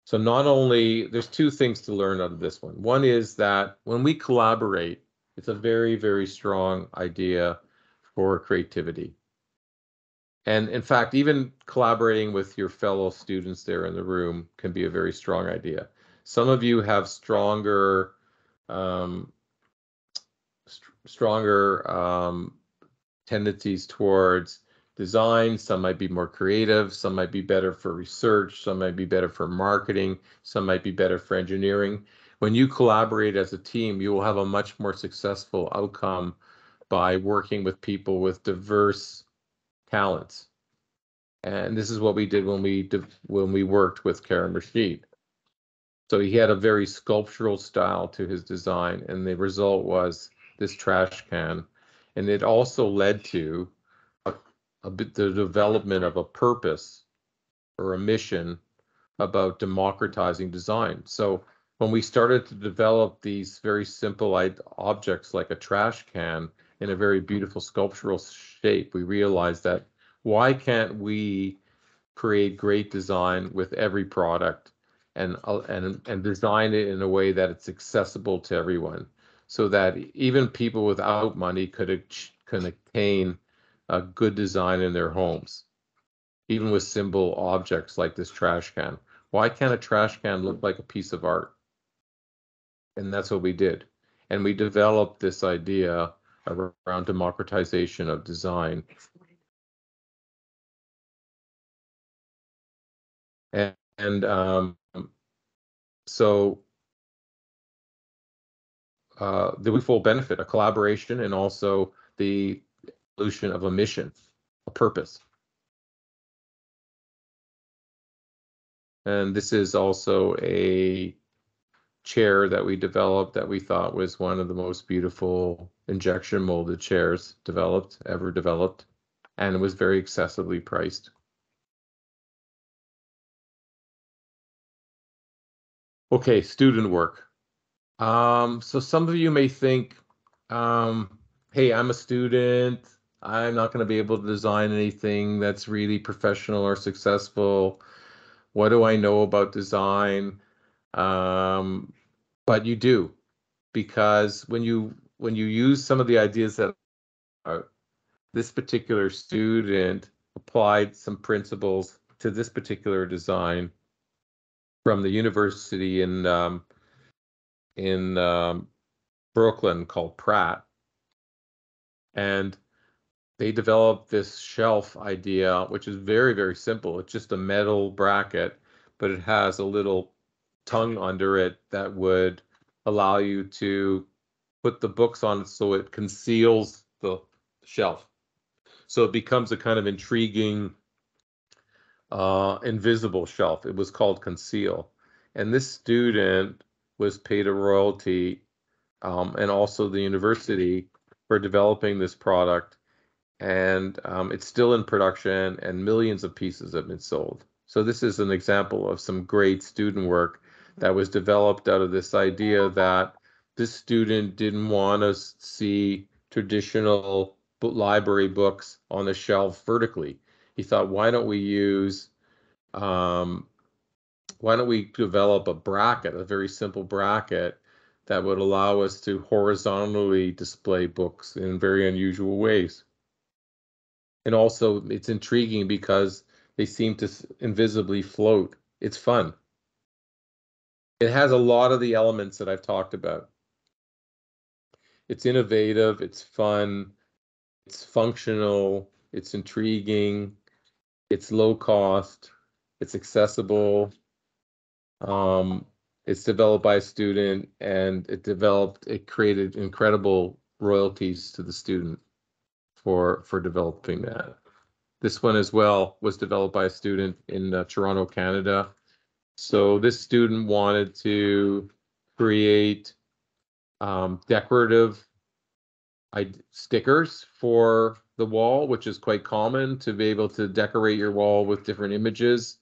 So not only there's two things to learn out of this one. One is that when we collaborate, it's a very very strong idea for creativity. And in fact, even collaborating with your fellow students there in the room can be a very strong idea. Some of you have stronger um, st stronger um, tendencies towards design, some might be more creative, some might be better for research, some might be better for marketing, some might be better for engineering. When you collaborate as a team, you will have a much more successful outcome by working with people with diverse talents. And this is what we did when we when we worked with Karen Rashid. So he had a very sculptural style to his design, and the result was this trash can. And it also led to a, the development of a purpose or a mission about democratizing design. So when we started to develop these very simple objects like a trash can in a very beautiful sculptural shape, we realized that why can't we create great design with every product and uh, and and design it in a way that it's accessible to everyone so that even people without money could, could attain a good design in their homes, even with simple objects like this trash can. Why can't a trash can look like a piece of art? And that's what we did. And we developed this idea around democratization of design. And, and um, so uh, the full benefit, a collaboration, and also the solution of a mission, a purpose. And this is also a chair that we developed that we thought was one of the most beautiful injection molded chairs developed, ever developed, and it was very accessibly priced. Okay, student work. Um, so some of you may think, um, hey, I'm a student. I'm not going to be able to design anything that's really professional or successful. What do I know about design? Um, but you do, because when you when you use some of the ideas that are, this particular student applied some principles to this particular design from the university in um, in um, Brooklyn called Pratt, and they developed this shelf idea, which is very, very simple. It's just a metal bracket, but it has a little tongue under it that would allow you to put the books on it so it conceals the shelf. So it becomes a kind of intriguing uh, invisible shelf. It was called Conceal. And this student was paid a royalty um, and also the university for developing this product and um, it's still in production, and millions of pieces have been sold. So this is an example of some great student work that was developed out of this idea that this student didn't want to see traditional library books on the shelf vertically. He thought, why don't we use, um, why don't we develop a bracket, a very simple bracket that would allow us to horizontally display books in very unusual ways and also it's intriguing because they seem to invisibly float. It's fun. It has a lot of the elements that I've talked about. It's innovative, it's fun, it's functional, it's intriguing, it's low cost, it's accessible. Um, it's developed by a student and it developed, it created incredible royalties to the student for for developing that. This one as well was developed by a student in uh, Toronto, Canada. So this student wanted to create um, decorative stickers for the wall, which is quite common to be able to decorate your wall with different images.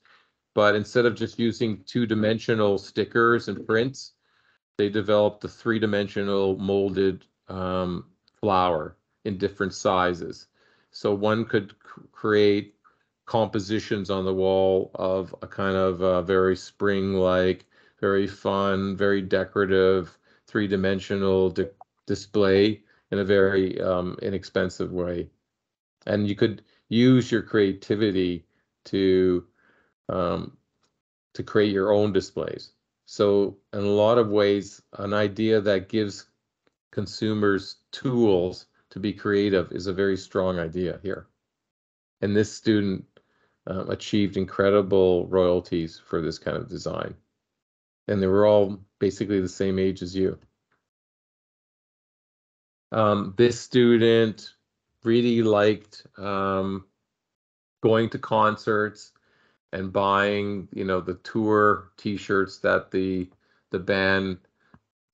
But instead of just using two-dimensional stickers and prints, they developed a three-dimensional molded um, flower in different sizes. So one could create compositions on the wall of a kind of uh, very spring-like, very fun, very decorative, three-dimensional di display in a very um, inexpensive way. And you could use your creativity to um, to create your own displays. So in a lot of ways, an idea that gives consumers tools to be creative is a very strong idea here. And this student uh, achieved incredible royalties for this kind of design. And they were all basically the same age as you. Um, this student really liked um, going to concerts and buying, you know, the tour T-shirts that the the band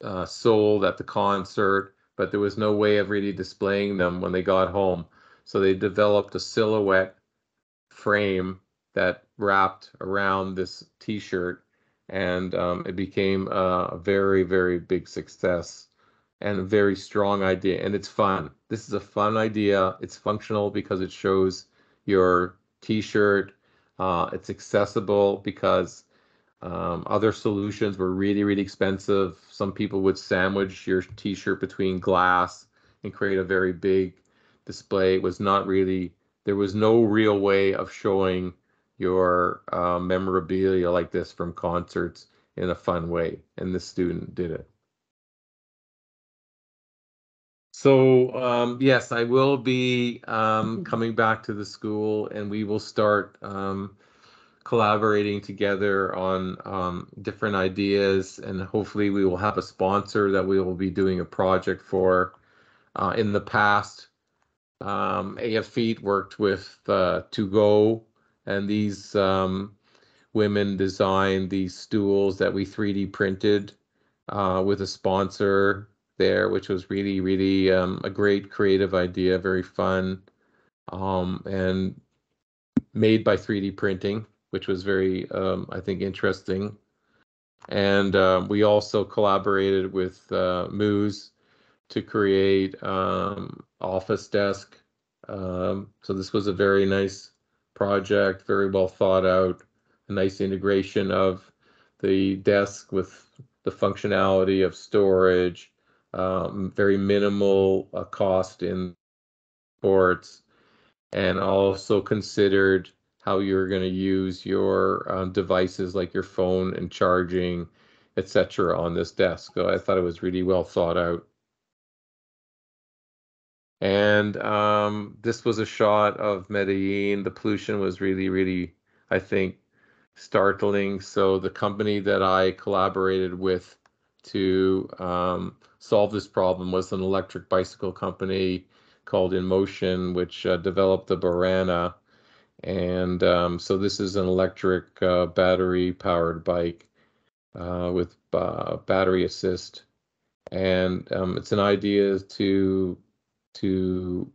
uh, sold at the concert but there was no way of really displaying them when they got home. So they developed a silhouette frame that wrapped around this T-shirt, and um, it became a very, very big success and a very strong idea. And it's fun. This is a fun idea. It's functional because it shows your T-shirt. Uh, it's accessible because um, other solutions were really, really expensive. Some people would sandwich your t shirt between glass and create a very big display. It was not really, there was no real way of showing your uh, memorabilia like this from concerts in a fun way. And this student did it. So um, yes, I will be um, hmm. coming back to the school, and we will start um, collaborating together on um, different ideas, and hopefully we will have a sponsor that we will be doing a project for. Uh, in the past, um, worked with uh, To Go, and these um, women designed these stools that we 3D printed uh, with a sponsor there, which was really, really um, a great creative idea, very fun, um, and made by 3D printing which was very, um, I think, interesting. And uh, we also collaborated with uh, Moose to create um, Office Desk. Um, so this was a very nice project, very well thought out, a nice integration of the desk with the functionality of storage, um, very minimal uh, cost in ports, and also considered how you're going to use your um, devices like your phone and charging, etc., on this desk. So I thought it was really well thought out. And um, this was a shot of Medellin. The pollution was really, really, I think, startling. So the company that I collaborated with to um, solve this problem was an electric bicycle company called InMotion, which uh, developed the Barana and um, so this is an electric uh, battery powered bike uh, with uh, battery assist. And um, it's an idea to to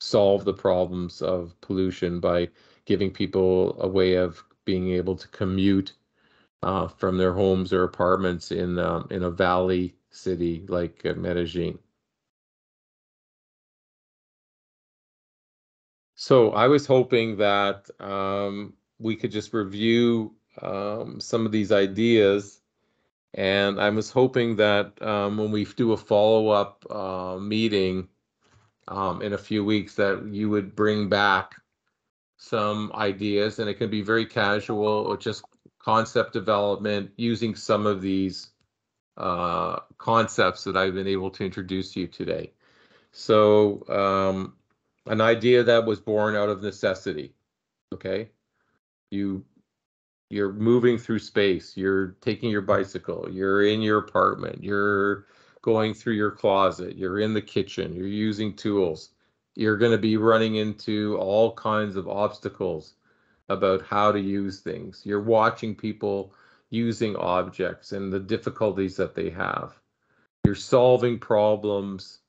solve the problems of pollution by giving people a way of being able to commute uh, from their homes or apartments in um, in a valley city like uh, Medellin. So I was hoping that um, we could just review um, some of these ideas. And I was hoping that um, when we do a follow up uh, meeting um, in a few weeks, that you would bring back some ideas. And it can be very casual or just concept development using some of these uh, concepts that I've been able to introduce you today. So um, an idea that was born out of necessity. Okay, you you're moving through space. You're taking your bicycle. You're in your apartment. You're going through your closet. You're in the kitchen. You're using tools. You're going to be running into all kinds of obstacles about how to use things. You're watching people using objects and the difficulties that they have. You're solving problems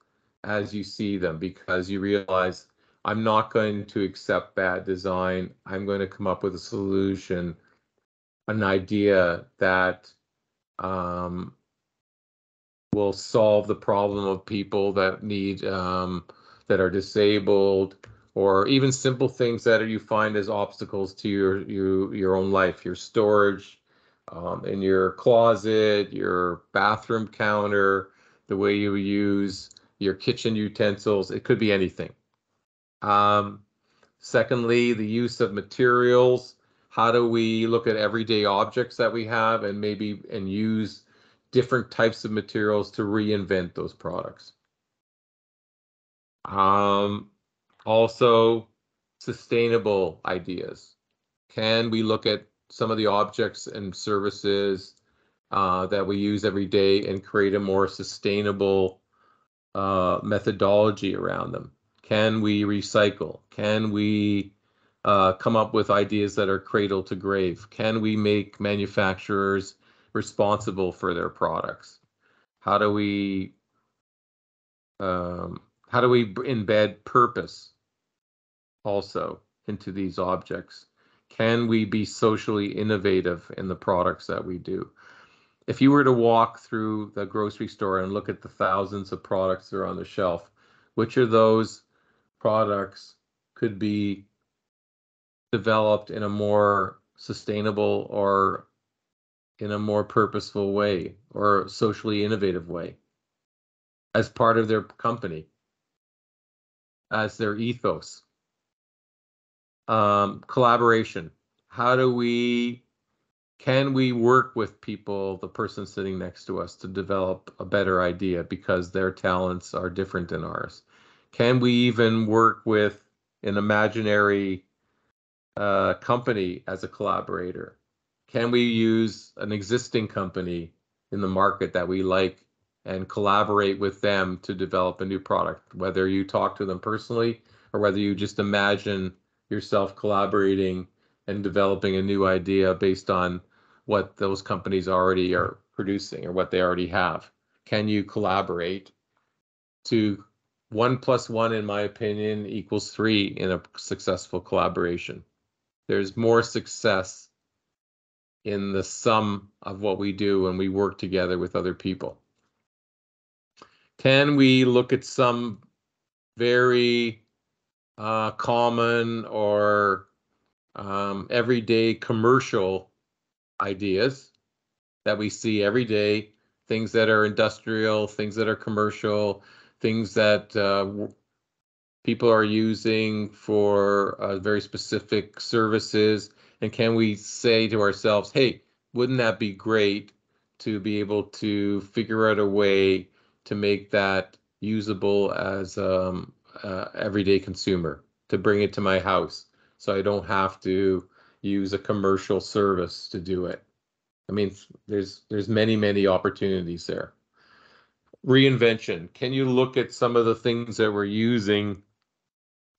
as you see them because you realize I'm not going to accept bad design. I'm going to come up with a solution, an idea that um, will solve the problem of people that need um, that are disabled or even simple things that you find as obstacles to your your your own life, your storage um, in your closet, your bathroom counter, the way you use your kitchen utensils. It could be anything. Um, secondly, the use of materials. How do we look at everyday objects that we have and maybe and use different types of materials to reinvent those products? Um, also, sustainable ideas. Can we look at some of the objects and services uh, that we use every day and create a more sustainable uh, methodology around them. Can we recycle? Can we uh, come up with ideas that are cradle to grave? Can we make manufacturers responsible for their products? How do we um, how do we embed purpose also into these objects? Can we be socially innovative in the products that we do? if you were to walk through the grocery store and look at the thousands of products that are on the shelf, which of those products could be developed in a more sustainable or in a more purposeful way or socially innovative way as part of their company, as their ethos? Um, collaboration. How do we can we work with people, the person sitting next to us, to develop a better idea because their talents are different than ours? Can we even work with an imaginary uh, company as a collaborator? Can we use an existing company in the market that we like and collaborate with them to develop a new product, whether you talk to them personally or whether you just imagine yourself collaborating and developing a new idea based on what those companies already are producing or what they already have? Can you collaborate to one plus one, in my opinion, equals three in a successful collaboration? There's more success in the sum of what we do when we work together with other people. Can we look at some very uh, common or um, everyday commercial ideas that we see every day things that are industrial, things that are commercial, things that uh, people are using for uh, very specific services. And can we say to ourselves, hey, wouldn't that be great to be able to figure out a way to make that usable as um, uh, everyday consumer, to bring it to my house, so I don't have to use a commercial service to do it. I mean, there's there's many many opportunities there. Reinvention. Can you look at some of the things that we're using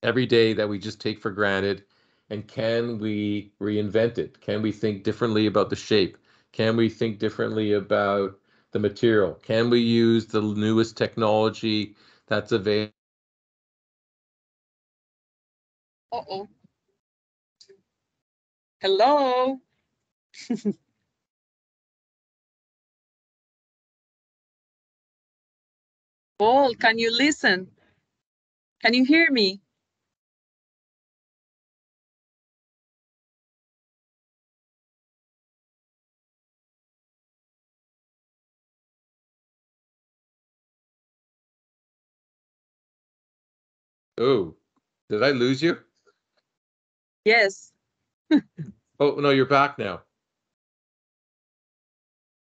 every day that we just take for granted, and can we reinvent it? Can we think differently about the shape? Can we think differently about the material? Can we use the newest technology that's available? Uh oh. Hello. Paul, can you listen? Can you hear me? Oh, did I lose you? Yes. oh no, you're back now.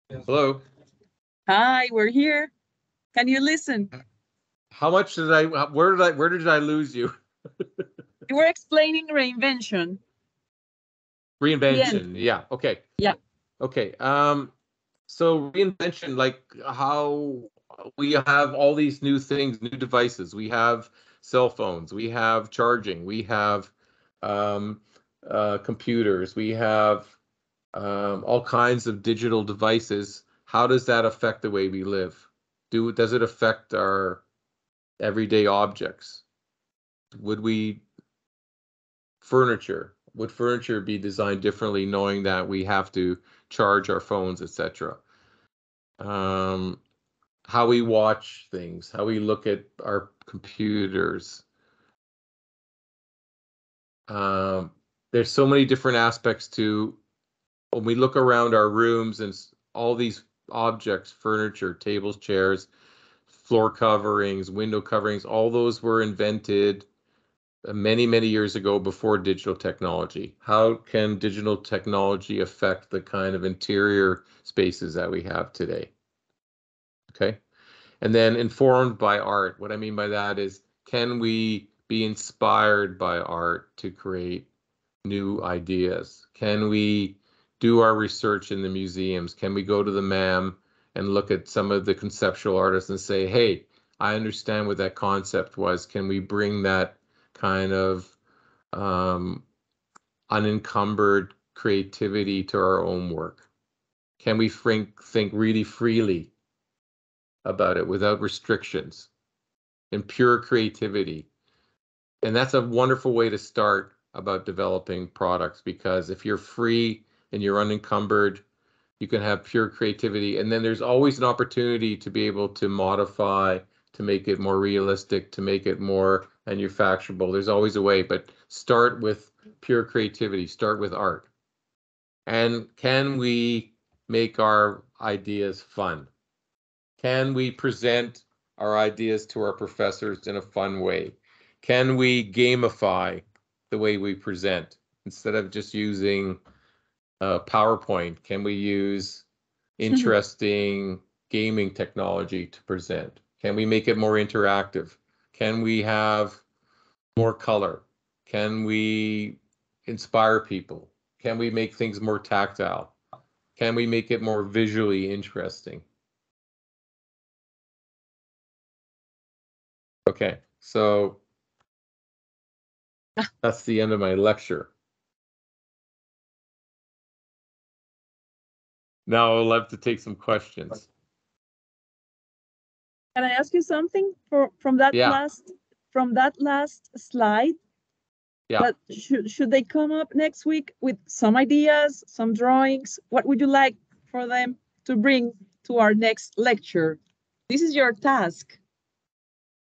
Hello. Hi, we're here. Can you listen? How much did I? Where did I? Where did I lose you? you were explaining reinvention. Reinvention. Yeah. Okay. Yeah. Okay. Um. So reinvention, like how we have all these new things, new devices. We have cell phones. We have charging. We have um, uh, computers, we have um, all kinds of digital devices. How does that affect the way we live? Do does it affect our everyday objects? Would we furniture? Would furniture be designed differently, knowing that we have to charge our phones, etc.? Um, how we watch things, how we look at our computers. Um, there's so many different aspects to when we look around our rooms and all these objects, furniture, tables, chairs, floor coverings, window coverings, all those were invented uh, many, many years ago before digital technology. How can digital technology affect the kind of interior spaces that we have today? Okay. And then informed by art. What I mean by that is, can we be inspired by art to create new ideas? Can we do our research in the museums? Can we go to the MAM and look at some of the conceptual artists and say, hey, I understand what that concept was. Can we bring that kind of um, unencumbered creativity to our own work? Can we think, think really freely about it without restrictions and pure creativity? And that's a wonderful way to start about developing products because if you're free and you're unencumbered, you can have pure creativity. And then there's always an opportunity to be able to modify, to make it more realistic, to make it more manufacturable. There's always a way, but start with pure creativity, start with art. And can we make our ideas fun? Can we present our ideas to our professors in a fun way? Can we gamify the way we present instead of just using uh, PowerPoint? Can we use mm-hmm. interesting gaming technology to present? Can we make it more interactive? Can we have more color? Can we inspire people? Can we make things more tactile? Can we make it more visually interesting? Okay, so That's the end of my lecture. Now I'll have to take some questions. Can I ask you something for, from that yeah. last from that last slide? Yeah. But should should they come up next week with some ideas, some drawings? What would you like for them to bring to our next lecture? This is your task.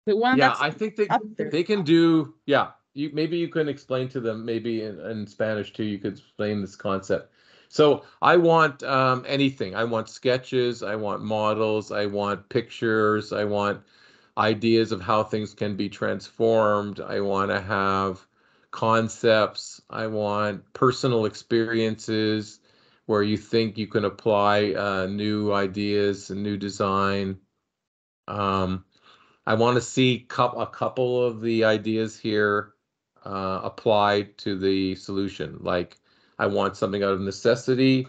The one yeah, I think they they can do yeah, you maybe you can explain to them maybe in, in spanish too you could explain this concept so i want um, anything i want sketches i want models i want pictures i want ideas of how things can be transformed i want to have concepts i want personal experiences where you think you can apply uh, new ideas and new design um, I want to see a couple of the ideas here uh, applied to the solution. Like, I want something out of necessity.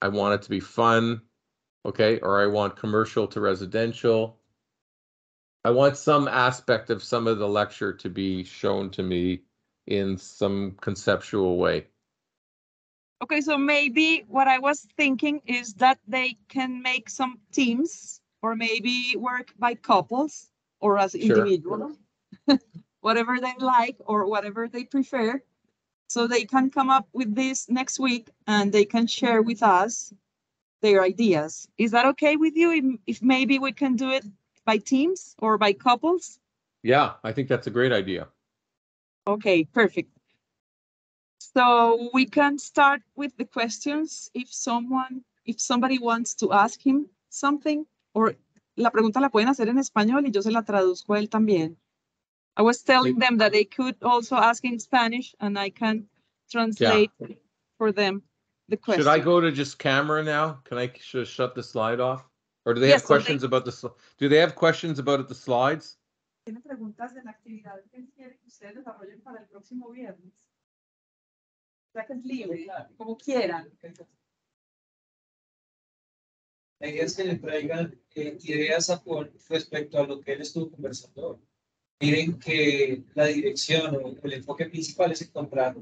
I want it to be fun. Okay. Or I want commercial to residential. I want some aspect of some of the lecture to be shown to me in some conceptual way. Okay, so maybe what I was thinking is that they can make some teams or maybe work by couples or as sure. individuals. whatever they like or whatever they prefer. So they can come up with this next week and they can share with us their ideas. Is that okay with you? If, if maybe we can do it by teams or by couples? Yeah, I think that's a great idea. Okay, perfect. So we can start with the questions if someone if somebody wants to ask him something or la pregunta la pueden hacer en español y yo se la traduzco a él también. I was telling them that they could also ask in Spanish, and I can translate yeah. for them the question. Should I go to just camera now? Can I, I shut the slide off? Or do they yes, have questions they, about the do they have questions about the slides? le traigan eh, ideas respecto a lo que él estuvo conversando. Miren que la dirección o el enfoque principal es encontrar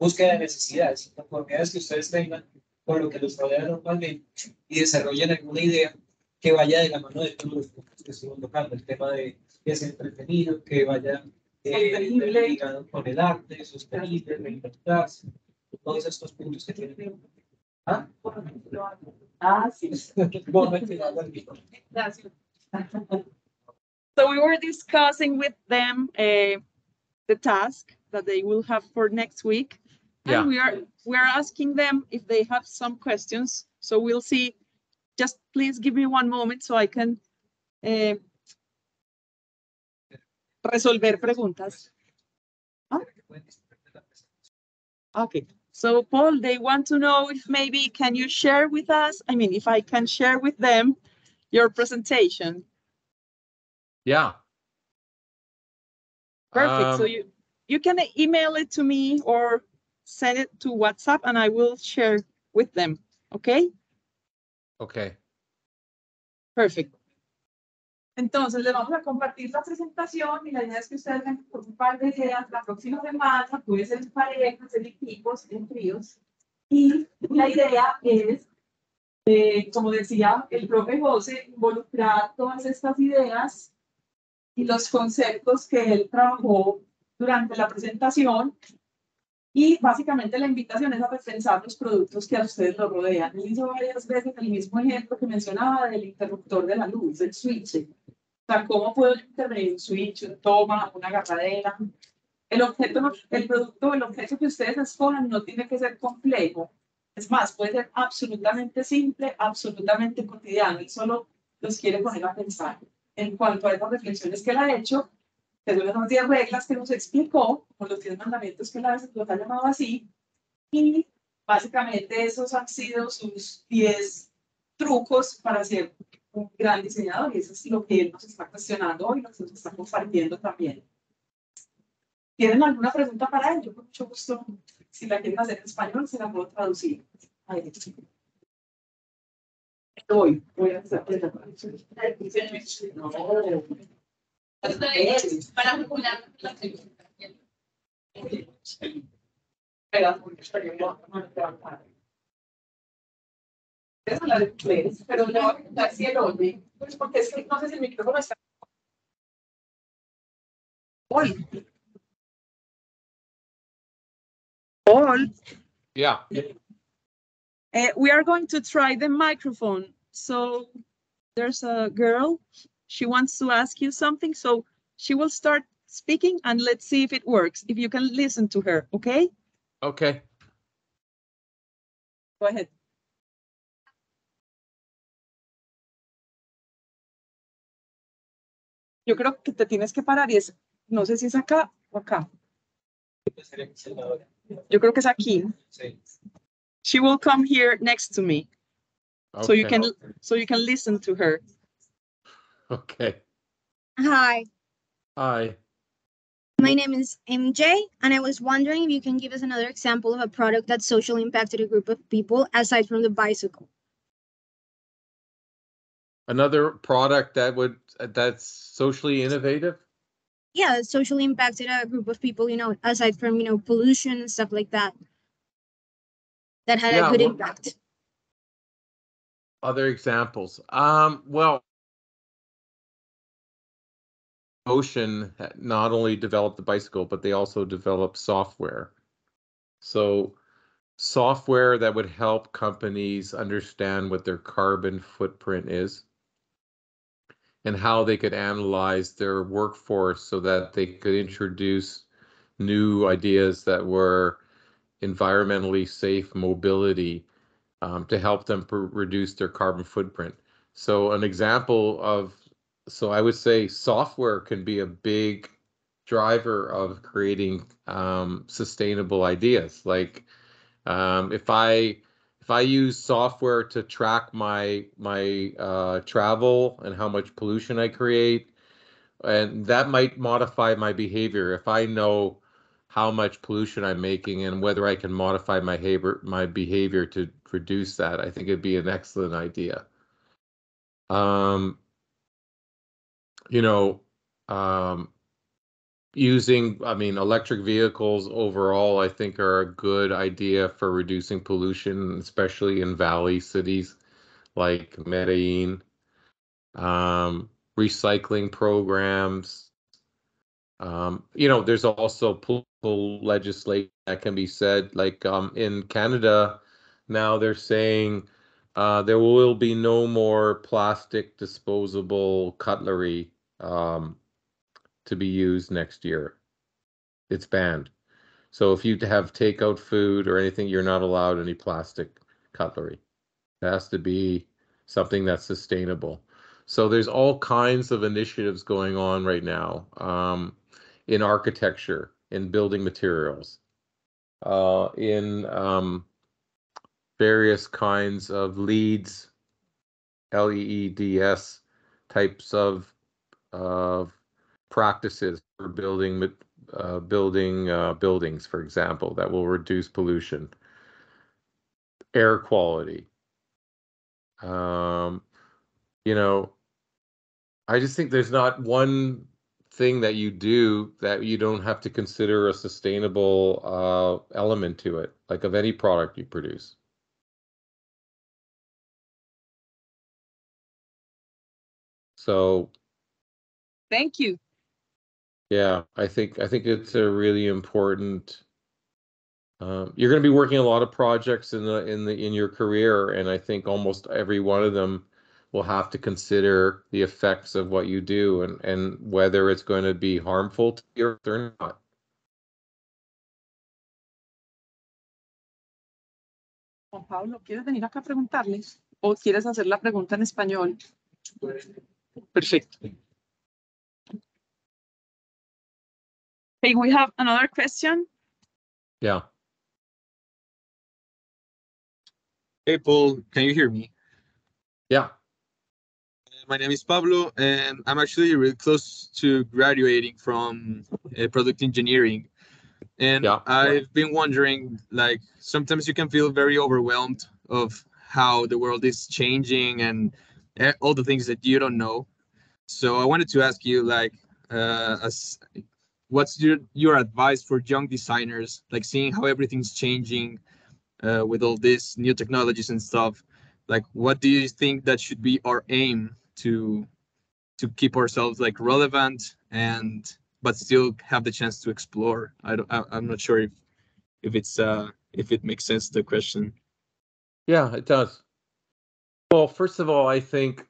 búsqueda de necesidades, oportunidades que ustedes tengan con lo que los rodea normalmente y desarrollen alguna idea que vaya de la mano de todos los puntos que estuvimos tocando, el tema de que es entretenido, que vaya eh, ligado con el arte, sostenible, reinventarse, todos estos puntos que tienen. ¿Ah? Ah, sí. bueno, Gracias. so we were discussing with them uh, the task that they will have for next week and yeah. we are we are asking them if they have some questions so we'll see just please give me one moment so i can uh, resolver preguntas huh? Ah. okay so paul they want to know if maybe can you share with us i mean if i can share with them your presentation yeah. Perfect. Um, so you you can email it to me or send it to WhatsApp and I will share with them. Okay? Okay. Perfect. Entonces, les vamos a compartir la presentación y la idea es que ustedes vengan con un par de ideas la próxima semana, puede ser en parejas, en equipos, en tríos. Y la idea es, eh, como decía el profe José, involucrar todas estas ideas y los conceptos que él trabajó durante la presentación. Y básicamente la invitación es a repensar los productos que a ustedes lo rodean. Él hizo varias veces el mismo ejemplo que mencionaba del interruptor de la luz, el switch. O sea, ¿cómo puedo intervenir un switch, un toma, una agarradera? El objeto, el producto, el objeto que ustedes escogen no tiene que ser complejo. Es más, puede ser absolutamente simple, absolutamente cotidiano y solo los quiere poner a pensar en cuanto a esas reflexiones que él ha hecho, tenemos 10 reglas que nos explicó, con los 10 mandamientos que él lo ha llamado así, y básicamente esos han sido sus 10 trucos para ser un gran diseñador, y eso es lo que él nos está cuestionando hoy, lo que nos está compartiendo también. ¿Tienen alguna pregunta para él? Yo con mucho gusto, si la quieren hacer en español, se la puedo traducir. Ahí. Voy, voy a hacer es la de pero no el orden, pues porque es que no sé si el micrófono está. Yeah. Uh, we are going to try the microphone. So there's a girl, she wants to ask you something. So she will start speaking and let's see if it works, if you can listen to her, okay? Okay. Go ahead. Yo creo que te tienes que parar y es, no sé si es acá o acá. Yo creo que es aquí. She will come here next to me. Okay. So you can so you can listen to her. Okay. Hi. Hi. My name is MJ, and I was wondering if you can give us another example of a product that socially impacted a group of people aside from the bicycle. Another product that would that's socially innovative. Yeah, socially impacted a group of people. You know, aside from you know pollution and stuff like that, that had yeah, a good well, impact other examples. Um, well, Ocean not only developed the bicycle, but they also developed software. So, software that would help companies understand what their carbon footprint is and how they could analyze their workforce so that they could introduce new ideas that were environmentally safe mobility um, to help them reduce their carbon footprint. So an example of so I would say software can be a big driver of creating um, sustainable ideas. Like um, if I if I use software to track my my uh, travel and how much pollution I create, and that might modify my behavior. If I know how much pollution I'm making and whether I can modify my behavior, my behavior to reduce that. I think it'd be an excellent idea. Um, you know, um, using, I mean, electric vehicles overall, I think are a good idea for reducing pollution, especially in valley cities like Medellin. Um, recycling programs, um, you know, there's also political legislation that can be said. Like um, in Canada, now they're saying uh, there will be no more plastic disposable cutlery um, to be used next year. It's banned. So if you have takeout food or anything, you're not allowed any plastic cutlery. It has to be something that's sustainable. So there's all kinds of initiatives going on right now. Um, in architecture, in building materials, uh, in um, various kinds of leads, L-E-E-D-S types of practices for building uh, building uh, buildings, for example, that will reduce pollution, air quality. Um, you know, I just think there's not one thing that you do that you don't have to consider a sustainable uh, element to it, like of any product you produce. So thank you. Yeah, I think I think it's a really important um, you're going to be working a lot of projects in the in the in your career, and I think almost every one of them will have to consider the effects of what you do and, and whether it's going to be harmful to the earth or not. Juan Pablo, ¿quieres venir acá a preguntarles? ¿O quieres hacer la pregunta en español? Perfecto. Hey, we have another question. Yeah. Hey, Paul, can you hear me? Yeah my name is Pablo, and I'm actually really close to graduating from uh, product engineering. And yeah, I've yeah. been wondering, like, sometimes you can feel very overwhelmed of how the world is changing and eh, all the things that you don't know. So I wanted to ask you, like, uh, as, what's your your advice for young designers, like seeing how everything's changing uh, with all these new technologies and stuff? Like, what do you think that should be our aim to to keep ourselves like relevant and but still have the chance to explore i don't I, am not sure if if it's uh if it makes sense the question yeah it does well first of all i think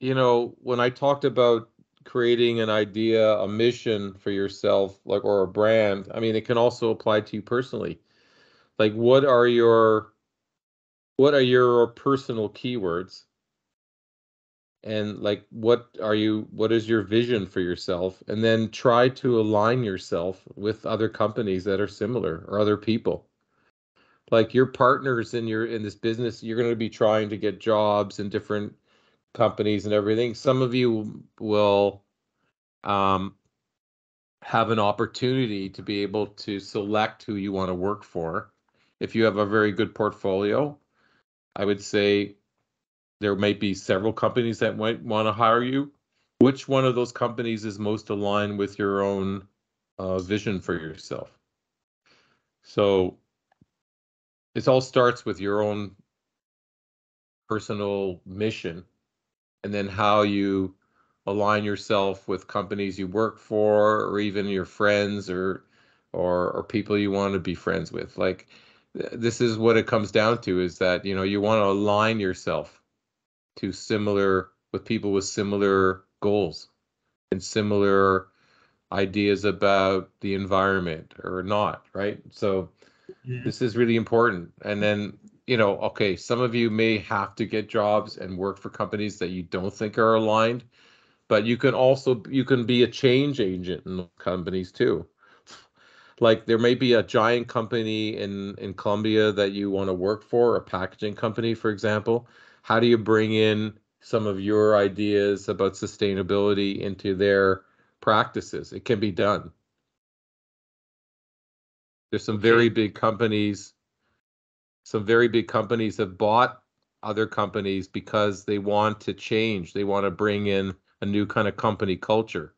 you know when i talked about creating an idea a mission for yourself like or a brand i mean it can also apply to you personally like what are your what are your personal keywords and like what are you what is your vision for yourself and then try to align yourself with other companies that are similar or other people like your partners in your in this business you're going to be trying to get jobs in different companies and everything some of you will um, have an opportunity to be able to select who you want to work for if you have a very good portfolio i would say there may be several companies that might want to hire you. Which one of those companies is most aligned with your own uh, vision for yourself? So it all starts with your own personal mission and then how you align yourself with companies you work for or even your friends or or or people you want to be friends with like this is what it comes down to is that you know you want to align yourself to similar with people with similar goals and similar ideas about the environment or not, right? So yeah. Mm-hmm. this is really important. And then, you know, okay, some of you may have to get jobs and work for companies that you don't think are aligned, but you can also you can be a change agent in companies too. Like there may be a giant company in in Colombia that you want to work for, a packaging company, for example, how do you bring in some of your ideas about sustainability into their practices? It can be done. There's some very big companies, some very big companies have bought other companies because they want to change. They want to bring in a new kind of company culture.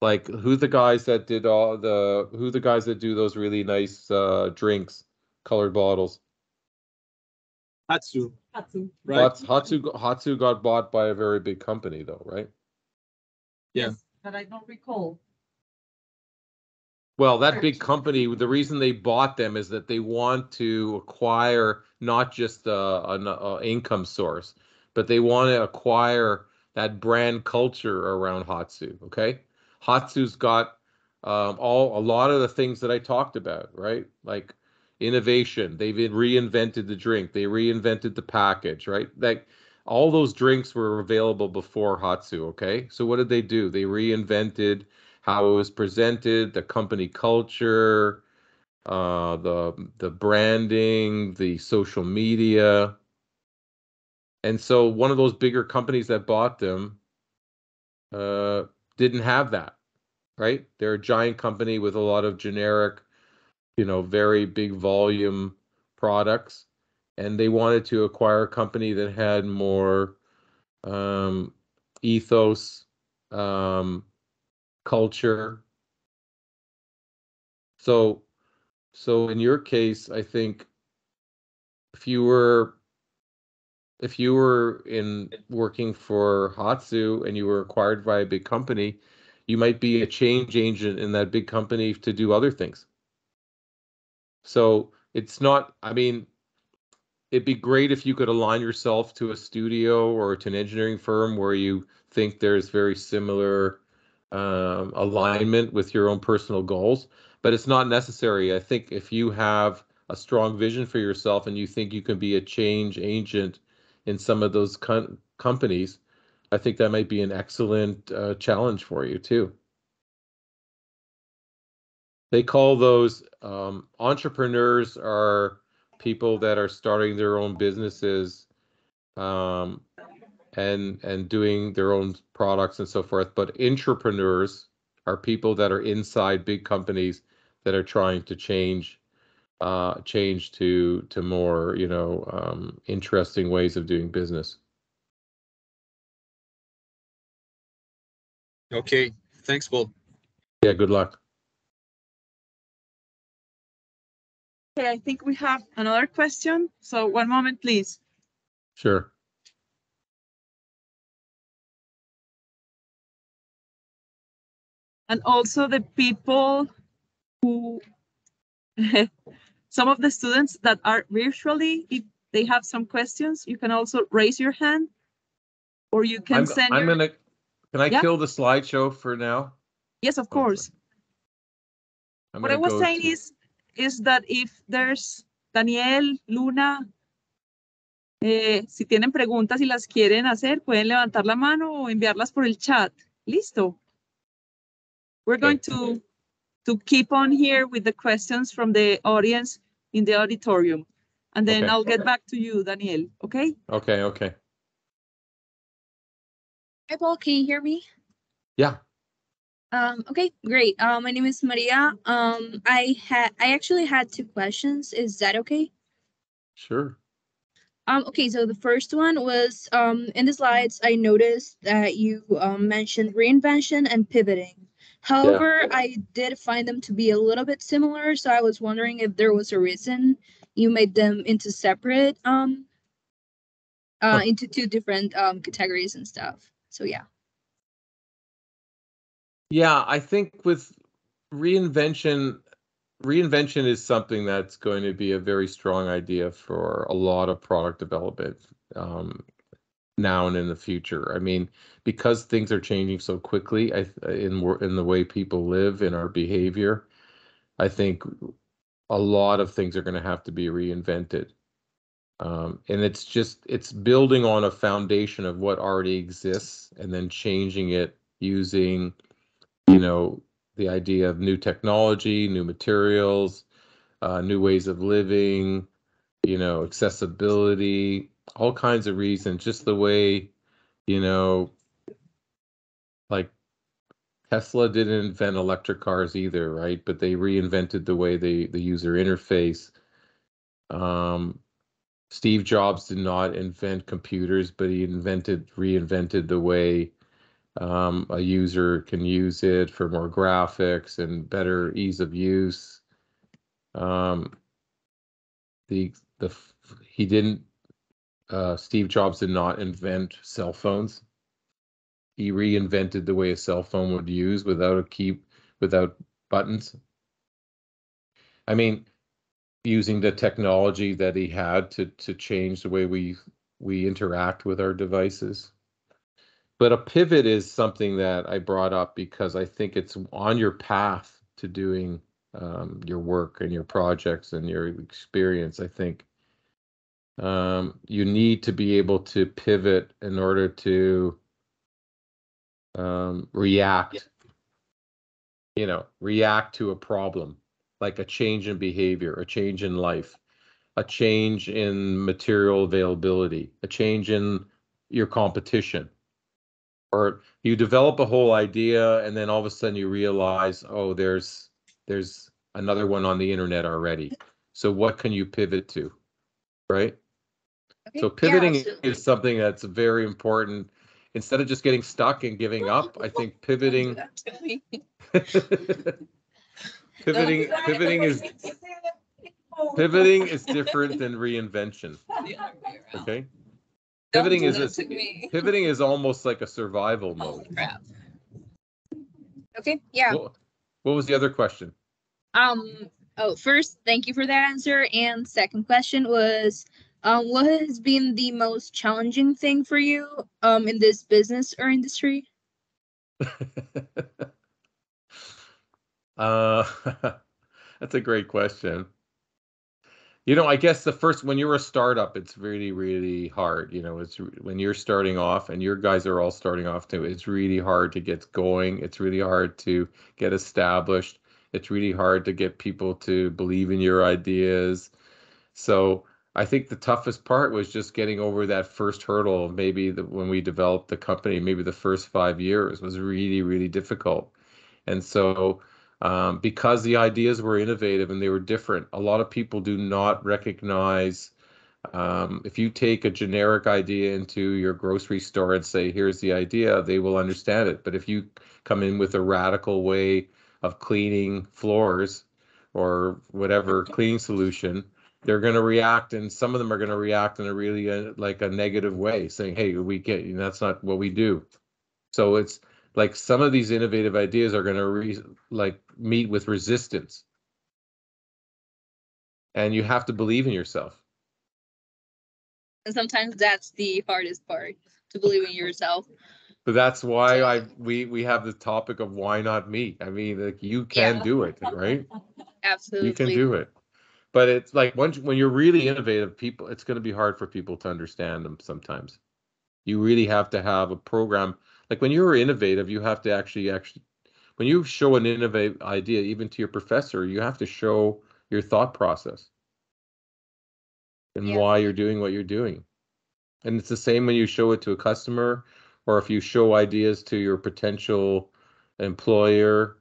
Like who the guys that did all the who the guys that do those really nice uh, drinks, colored bottles. Hatsu. Hatsu. Right. Hatsu, Hatsu got bought by a very big company, though, right? Yeah. Yes, but I don't recall. Well, that big company, the reason they bought them is that they want to acquire not just uh, an uh, income source, but they want to acquire that brand culture around Hatsu. Okay, Hatsu's got um, all a lot of the things that I talked about, right? Like innovation. They've reinvented the drink. They reinvented the package, right? Like all those drinks were available before Hatsu, okay? So what did they do? They reinvented how it was presented, the company culture, uh, the the branding, the social media. And so one of those bigger companies that bought them uh, didn't have that, right? They're a giant company with a lot of generic you know, very big volume products, and they wanted to acquire a company that had more um, ethos, um, culture. So, so in your case, I think if you were if you were in working for Hatsu and you were acquired by a big company, you might be a change agent in that big company to do other things. So it's not, I mean, it'd be great if you could align yourself to a studio or to an engineering firm where you think there's very similar um, alignment with your own personal goals but it's not necessary i think if you have a strong vision for yourself and you think you can be a change agent in some of those com- companies i think that might be an excellent uh, challenge for you too they call those um, entrepreneurs are people that are starting their own businesses um, and and doing their own products and so forth but entrepreneurs are people that are inside big companies that are trying to change uh, change to to more you know um, interesting ways of doing business okay thanks bob yeah good luck I think we have another question. So one moment, please. Sure. And also the people who, some of the students that are virtually, if they have some questions, you can also raise your hand or you can I'm, send. I'm your... gonna, can I yeah? kill the slideshow for now? Yes, of oh, course. What I was saying to... is is that if there's Daniel, Luna, eh, si tienen preguntas y las quieren hacer, pueden levantar la mano o enviarlas por el chat. Listo. We're going to, to keep on here with the questions from the audience in the auditorium. And then okay. I'll get okay. back to you, Daniel. Okay? Okay, okay. Hi, Paul. Can you hear me? Yeah. Um, okay, great. Uh, my name is Maria. Um, I had I actually had two questions. Is that okay? Sure. Um, okay, so the first one was um, in the slides, I noticed that you um, mentioned reinvention and pivoting. However, yeah. I did find them to be a little bit similar, so I was wondering if there was a reason you made them into separate, um, uh, into two different um, categories and stuff. So yeah. Yeah, I think with reinvention, reinvention is something that's going to be a very strong idea for a lot of product development um, now and in the future. I mean, because things are changing so quickly, I in in the way people live, in our behavior, I think a lot of things are going to have to be reinvented. Um, and it's just it's building on a foundation of what already exists and then changing it using you know, the idea of new technology, new materials, uh, new ways of living, you know, accessibility, all kinds of reasons, just the way, you know, like Tesla didn't invent electric cars either, right? But they reinvented the way they the user interface. Um, Steve Jobs did not invent computers, but he invented reinvented the way um, a user can use it for more graphics and better ease of use. Um, the the he didn't uh, Steve Jobs did not invent cell phones. He reinvented the way a cell phone would use without a key without buttons. I mean, using the technology that he had to to change the way we we interact with our devices. But a pivot is something that I brought up because I think it's on your path to doing um, your work and your projects and your experience. I think um, you need to be able to pivot in order to um, react, yeah. you know, react to a problem like a change in behavior, a change in life, a change in material availability, a change in your competition, or you develop a whole idea and then all of a sudden you realize oh there's there's another one on the internet already so what can you pivot to right okay. so pivoting yeah, is something that's very important instead of just getting stuck and giving up i think pivoting pivoting pivoting is pivoting is different than reinvention okay pivoting is a, pivoting is almost like a survival mode. crap. Okay. Yeah. What, what was the other question? Um. Oh, first, thank you for that answer. And second question was, um, what has been the most challenging thing for you, um, in this business or industry? uh, that's a great question you know, I guess the first when you're a startup, it's really really hard. You know, it's when you're starting off, and your guys are all starting off too. It's really hard to get going. It's really hard to get established. It's really hard to get people to believe in your ideas. So I think the toughest part was just getting over that first hurdle. Maybe the, when we developed the company, maybe the first five years was really really difficult, and so um, because the ideas were innovative and they were different. A lot of people do not recognize um, if you take a generic idea into your grocery store and say, here's the idea, they will understand it. But if you come in with a radical way of cleaning floors or whatever cleaning solution, they're going to react and some of them are going to react in a really uh, like a negative way saying hey we can't that's not what we do so it's like some of these innovative ideas are going to re- like meet with resistance and you have to believe in yourself and sometimes that's the hardest part to believe in yourself but that's why i we we have the topic of why not me i mean like you can yeah. do it right absolutely you can do it but it's like once when you're really innovative people it's going to be hard for people to understand them sometimes you really have to have a program like when you're innovative you have to actually actually when you show an innovative idea even to your professor you have to show your thought process and yeah. why you're doing what you're doing and it's the same when you show it to a customer or if you show ideas to your potential employer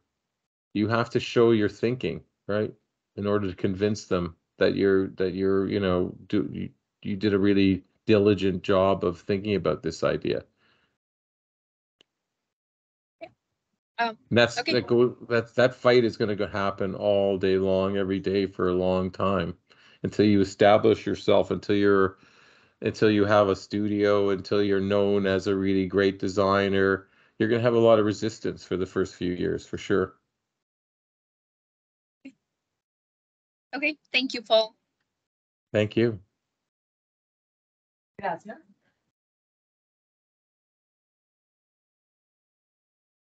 you have to show your thinking right in order to convince them that you're that you're you know do you, you did a really diligent job of thinking about this idea Oh, that's okay. that go that that fight is going to happen all day long, every day for a long time, until you establish yourself, until you're, until you have a studio, until you're known as a really great designer. You're going to have a lot of resistance for the first few years, for sure. Okay, thank you, Paul. Thank you. Gracias.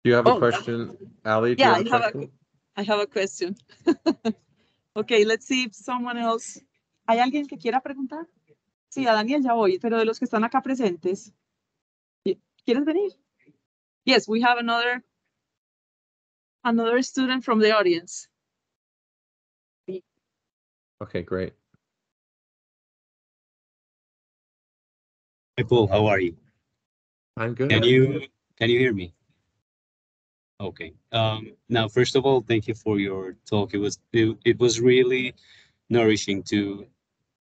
Do you have a oh, question, Ali? yeah, have I, have question? a, I have a question. okay, let's see if someone else. ¿Hay alguien que quiera preguntar? Sí, a Daniel ya voy, pero de los que están acá presentes. ¿Quieres venir? Yes, we have another another student from the audience. Okay, great. Hey Paul, how are you? I'm good. Can you can you hear me? Okay. Um, now, first of all, thank you for your talk. It was it, it was really nourishing to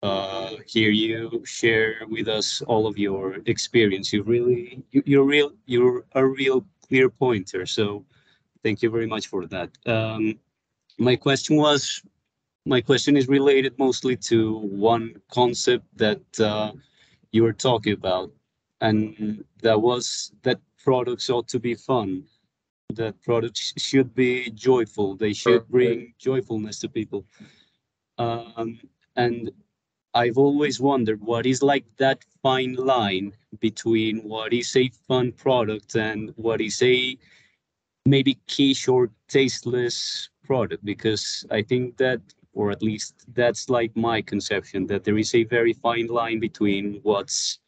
uh, hear you share with us all of your experience. You really you, you're real you're a real clear pointer. So, thank you very much for that. Um, my question was my question is related mostly to one concept that uh, you were talking about, and that was that products ought to be fun that products should be joyful. They should bring joyfulness to people. Um, and I've always wondered what is like that fine line between what is a fun product and what is a maybe quiche or tasteless product. Because I think that, or at least that's like my conception, that there is a very fine line between what's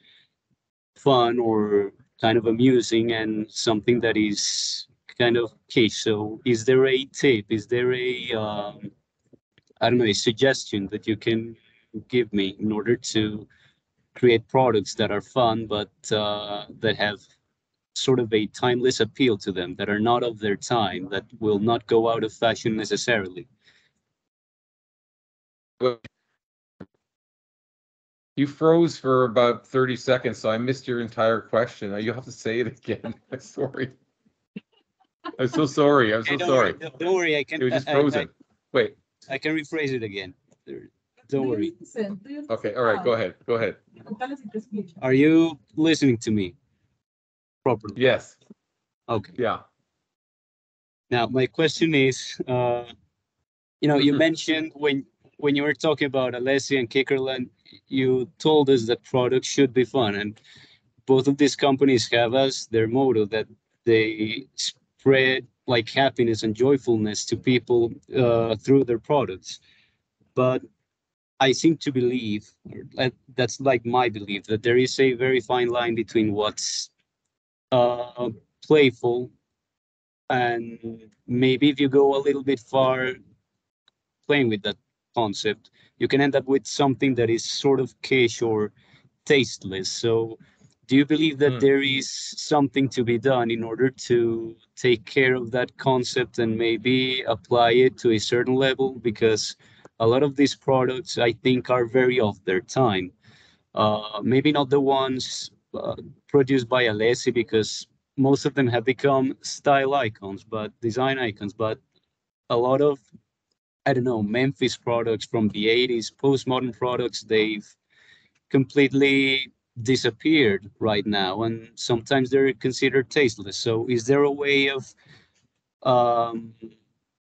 fun or kind of amusing and something that is kind of case. So, is there a tip? Is there a um, I don't know a suggestion that you can give me in order to create products that are fun but uh, that have sort of a timeless appeal to them that are not of their time that will not go out of fashion necessarily you froze for about 30 seconds so i missed your entire question you have to say it again sorry I'm so sorry. I'm so don't sorry. Worry, don't worry. I can. It was just I- I- frozen. Wait. I can rephrase it again. Don't worry. Okay. All right. Go ahead. Go ahead. Are you listening to me properly? Yes. Okay. Yeah. Now, my question is, uh, you know, you mm-hmm. mentioned when when you were talking about Alessi and Kickerland, you told us that products should be fun, and both of these companies have as their motto that they spread like happiness and joyfulness to people uh, through their products. But I seem to believe that's like my belief that there is a very fine line between what's uh, playful and maybe if you go a little bit far playing with that concept, you can end up with something that is sort of cash or tasteless. So do you believe that mm. there is something to be done in order to take care of that concept and maybe apply it to a certain level? Because a lot of these products, I think, are very of their time. Uh, maybe not the ones uh, produced by Alessi, because most of them have become style icons, but design icons. But a lot of, I don't know, Memphis products from the 80s, postmodern products, they've completely disappeared right now and sometimes they're considered tasteless so is there a way of um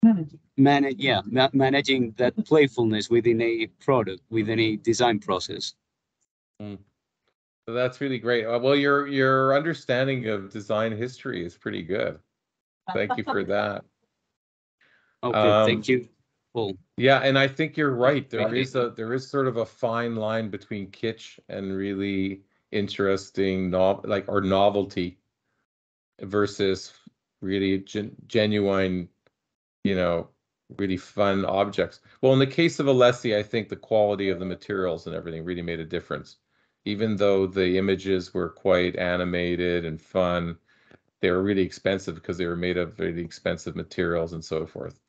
managing, manage, yeah ma managing that playfulness within a product within a design process mm. that's really great uh, well your your understanding of design history is pretty good thank you for that okay um, thank you cool. Yeah, and I think you're right. There is a there is sort of a fine line between kitsch and really interesting like or novelty versus really gen- genuine, you know, really fun objects. Well, in the case of Alessi, I think the quality of the materials and everything really made a difference. Even though the images were quite animated and fun, they were really expensive because they were made of really expensive materials and so forth.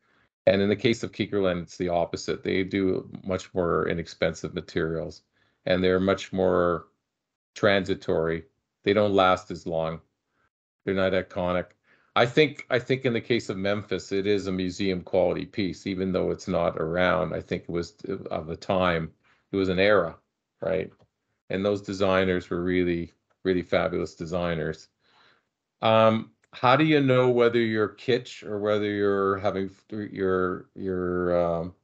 And in the case of Kiegerland, it's the opposite. They do much more inexpensive materials and they're much more transitory. They don't last as long. They're not iconic. I think I think in the case of Memphis, it is a museum quality piece, even though it's not around. I think it was of a time, it was an era, right? And those designers were really, really fabulous designers. Um, how do you know whether you're kitsch or whether you're having you're you're um,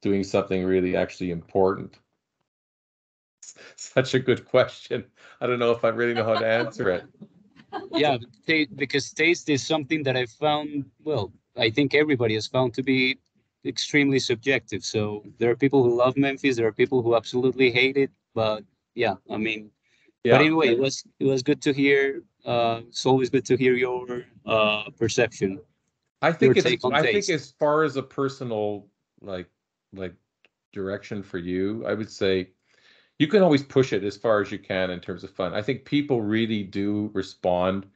doing something really actually important? Such a good question. I don't know if I really know how to answer it. yeah, because taste is something that I found. Well, I think everybody has found to be extremely subjective. So there are people who love Memphis, there are people who absolutely hate it. But yeah, I mean, yeah. But anyway, it was it was good to hear. Uh, it's always good to hear your uh, perception. I think it's, I taste. think as far as a personal like like direction for you, I would say you can always push it as far as you can in terms of fun. I think people really do respond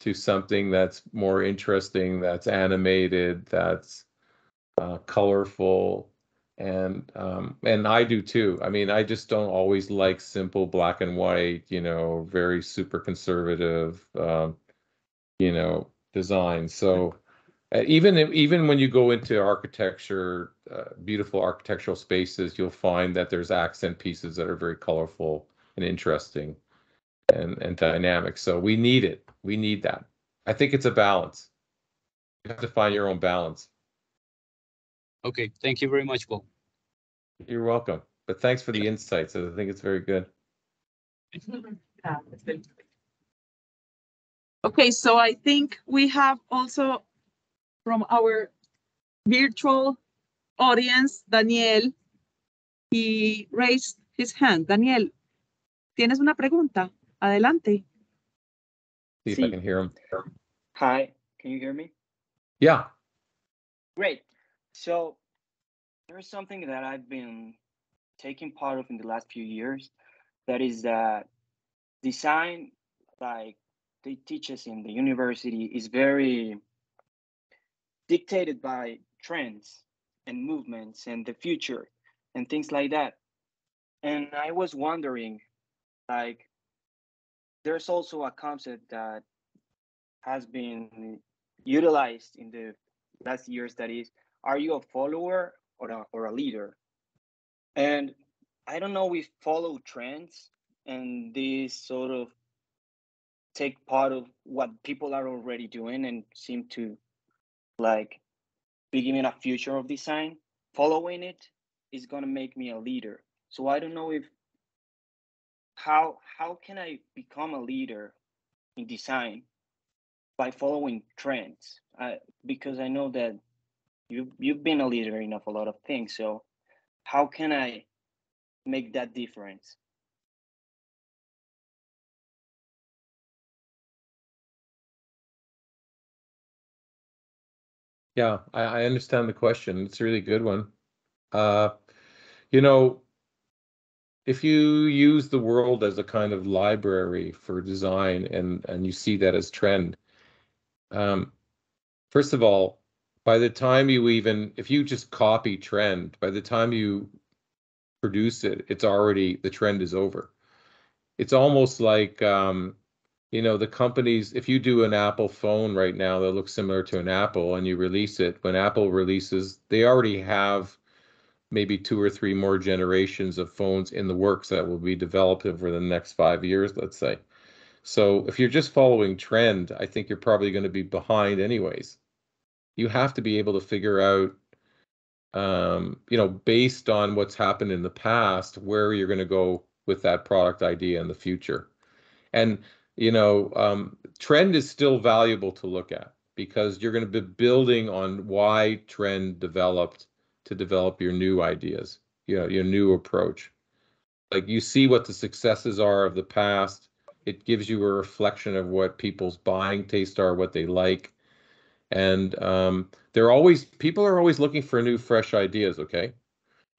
to something that's more interesting, that's animated, that's uh, colorful and um, and I do too. I mean, I just don't always like simple black and white, you know, very super conservative, um, you know, design. So uh, even even when you go into architecture, uh, beautiful architectural spaces, you'll find that there's accent pieces that are very colorful and interesting, and and dynamic. So we need it. We need that. I think it's a balance. You have to find your own balance. Okay, thank you very much, Paul. You're welcome. But thanks for the insights. I think it's very good. Okay, so I think we have also from our virtual audience, Daniel, he raised his hand. Daniel, tienes una pregunta. Adelante. See if I can hear him. Hi, can you hear me? Yeah. Great. So there's something that I've been taking part of in the last few years that is that design like they teach us in the university is very dictated by trends and movements and the future and things like that and i was wondering like there's also a concept that has been utilized in the last years that is are you a follower or a, or a leader? And I don't know, we follow trends and this sort of take part of what people are already doing and seem to like be giving a future of design. Following it is gonna make me a leader. So I don't know if how how can I become a leader in design by following trends? because I know that you you've been a leader in a lot of things so how can i make that difference yeah i, I understand the question it's a really good one uh, you know if you use the world as a kind of library for design and and you see that as trend um, first of all by the time you even if you just copy trend by the time you produce it it's already the trend is over it's almost like um, you know the companies if you do an apple phone right now that looks similar to an apple and you release it when apple releases they already have maybe two or three more generations of phones in the works that will be developed over the next five years let's say so if you're just following trend i think you're probably going to be behind anyways you have to be able to figure out um, you know based on what's happened in the past where you're going to go with that product idea in the future and you know um, trend is still valuable to look at because you're going to be building on why trend developed to develop your new ideas you know your new approach like you see what the successes are of the past it gives you a reflection of what people's buying tastes are what they like and um, they're always people are always looking for new fresh ideas okay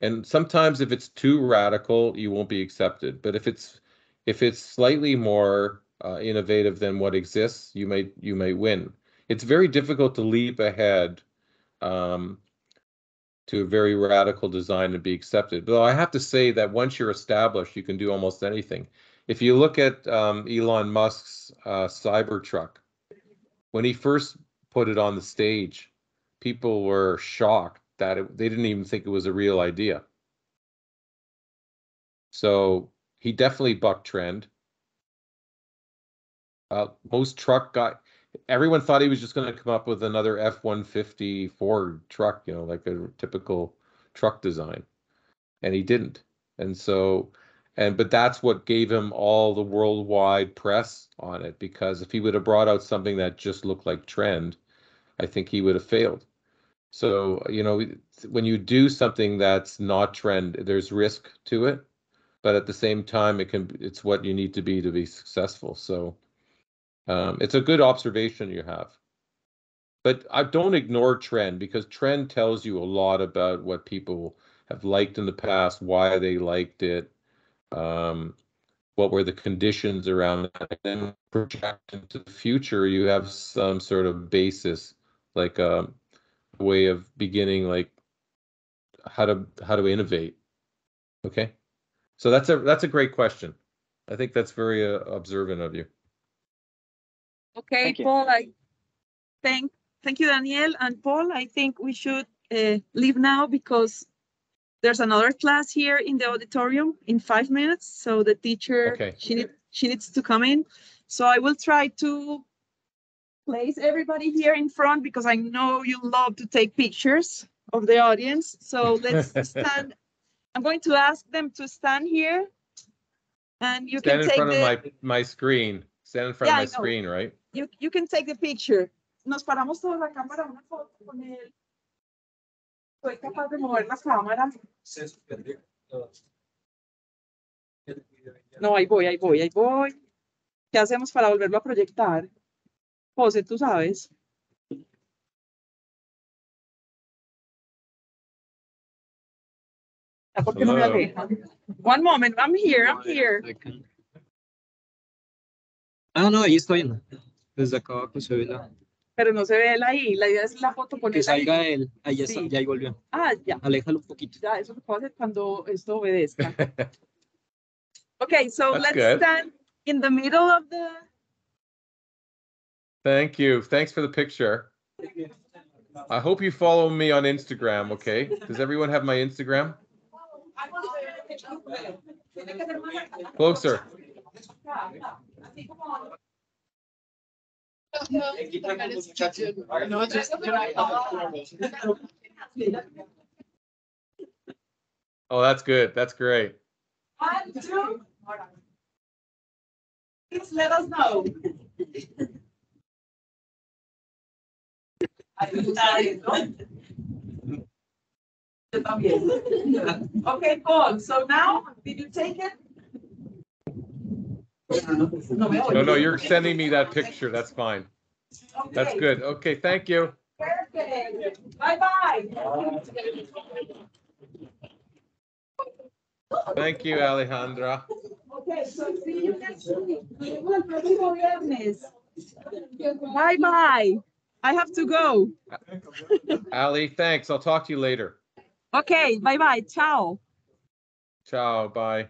and sometimes if it's too radical you won't be accepted but if it's if it's slightly more uh, innovative than what exists you may you may win it's very difficult to leap ahead um, to a very radical design and be accepted though i have to say that once you're established you can do almost anything if you look at um, elon musk's uh, cybertruck when he first put it on the stage, people were shocked that it, they didn't even think it was a real idea. So he definitely bucked trend. Uh, most truck got everyone thought he was just going to come up with another F one fifty Ford truck, you know, like a typical truck design, and he didn't. And so, and but that's what gave him all the worldwide press on it because if he would have brought out something that just looked like trend, I think he would have failed. So, you know, when you do something that's not trend, there's risk to it, but at the same time, it can it's what you need to be to be successful. So, um, it's a good observation you have. But I don't ignore trend because trend tells you a lot about what people have liked in the past, why they liked it, um, what were the conditions around that, and then project into the future. You have some sort of basis like a uh, way of beginning like how to how to innovate. Okay, so that's a that's a great question. I think that's very uh, observant of you. Okay, thank you. Paul. I thank thank you, Daniel and Paul. I think we should uh, leave now because there's another class here in the auditorium in five minutes. So the teacher okay. she needs she needs to come in. So I will try to place everybody here in front because I know you love to take pictures of the audience. So let's stand. I'm going to ask them to stand here and you stand can take in front the... of my, my screen. Stand in front yeah, of my screen, right? You, you can take the picture. Nos paramos toda la cámara una foto con él. Soy capaz de mover la cámara. No, ahí voy, ahí voy, ahí voy. ¿Qué hacemos para volverlo a proyectar? José, tú sabes. ¿Por no me One moment, I'm here, I'm here. Ah, no, ahí estoy. Desde acá abajo se ve la. Pero no se ve él ahí. La idea es la foto con Que salga él. Ahí está, ya ahí volvió. Ah, ya. Aléjalo un poquito. Ya, eso lo puedo hacer cuando esto obedezca. Ok, so let's stand in the middle of the Thank you. Thanks for the picture. I hope you follow me on Instagram, okay? Does everyone have my Instagram? Closer. Oh, that's good. That's great. One, two. Please let us know. Okay, Paul, so now, did you take it? No, no, you're sending me that picture. That's fine. Okay. That's good. Okay, thank you. Perfect. Bye-bye. Thank you, Alejandra. Okay, so see you next week. Bye-bye. I have to go. Ali, thanks. I'll talk to you later. Okay, bye bye. Ciao. Ciao, bye.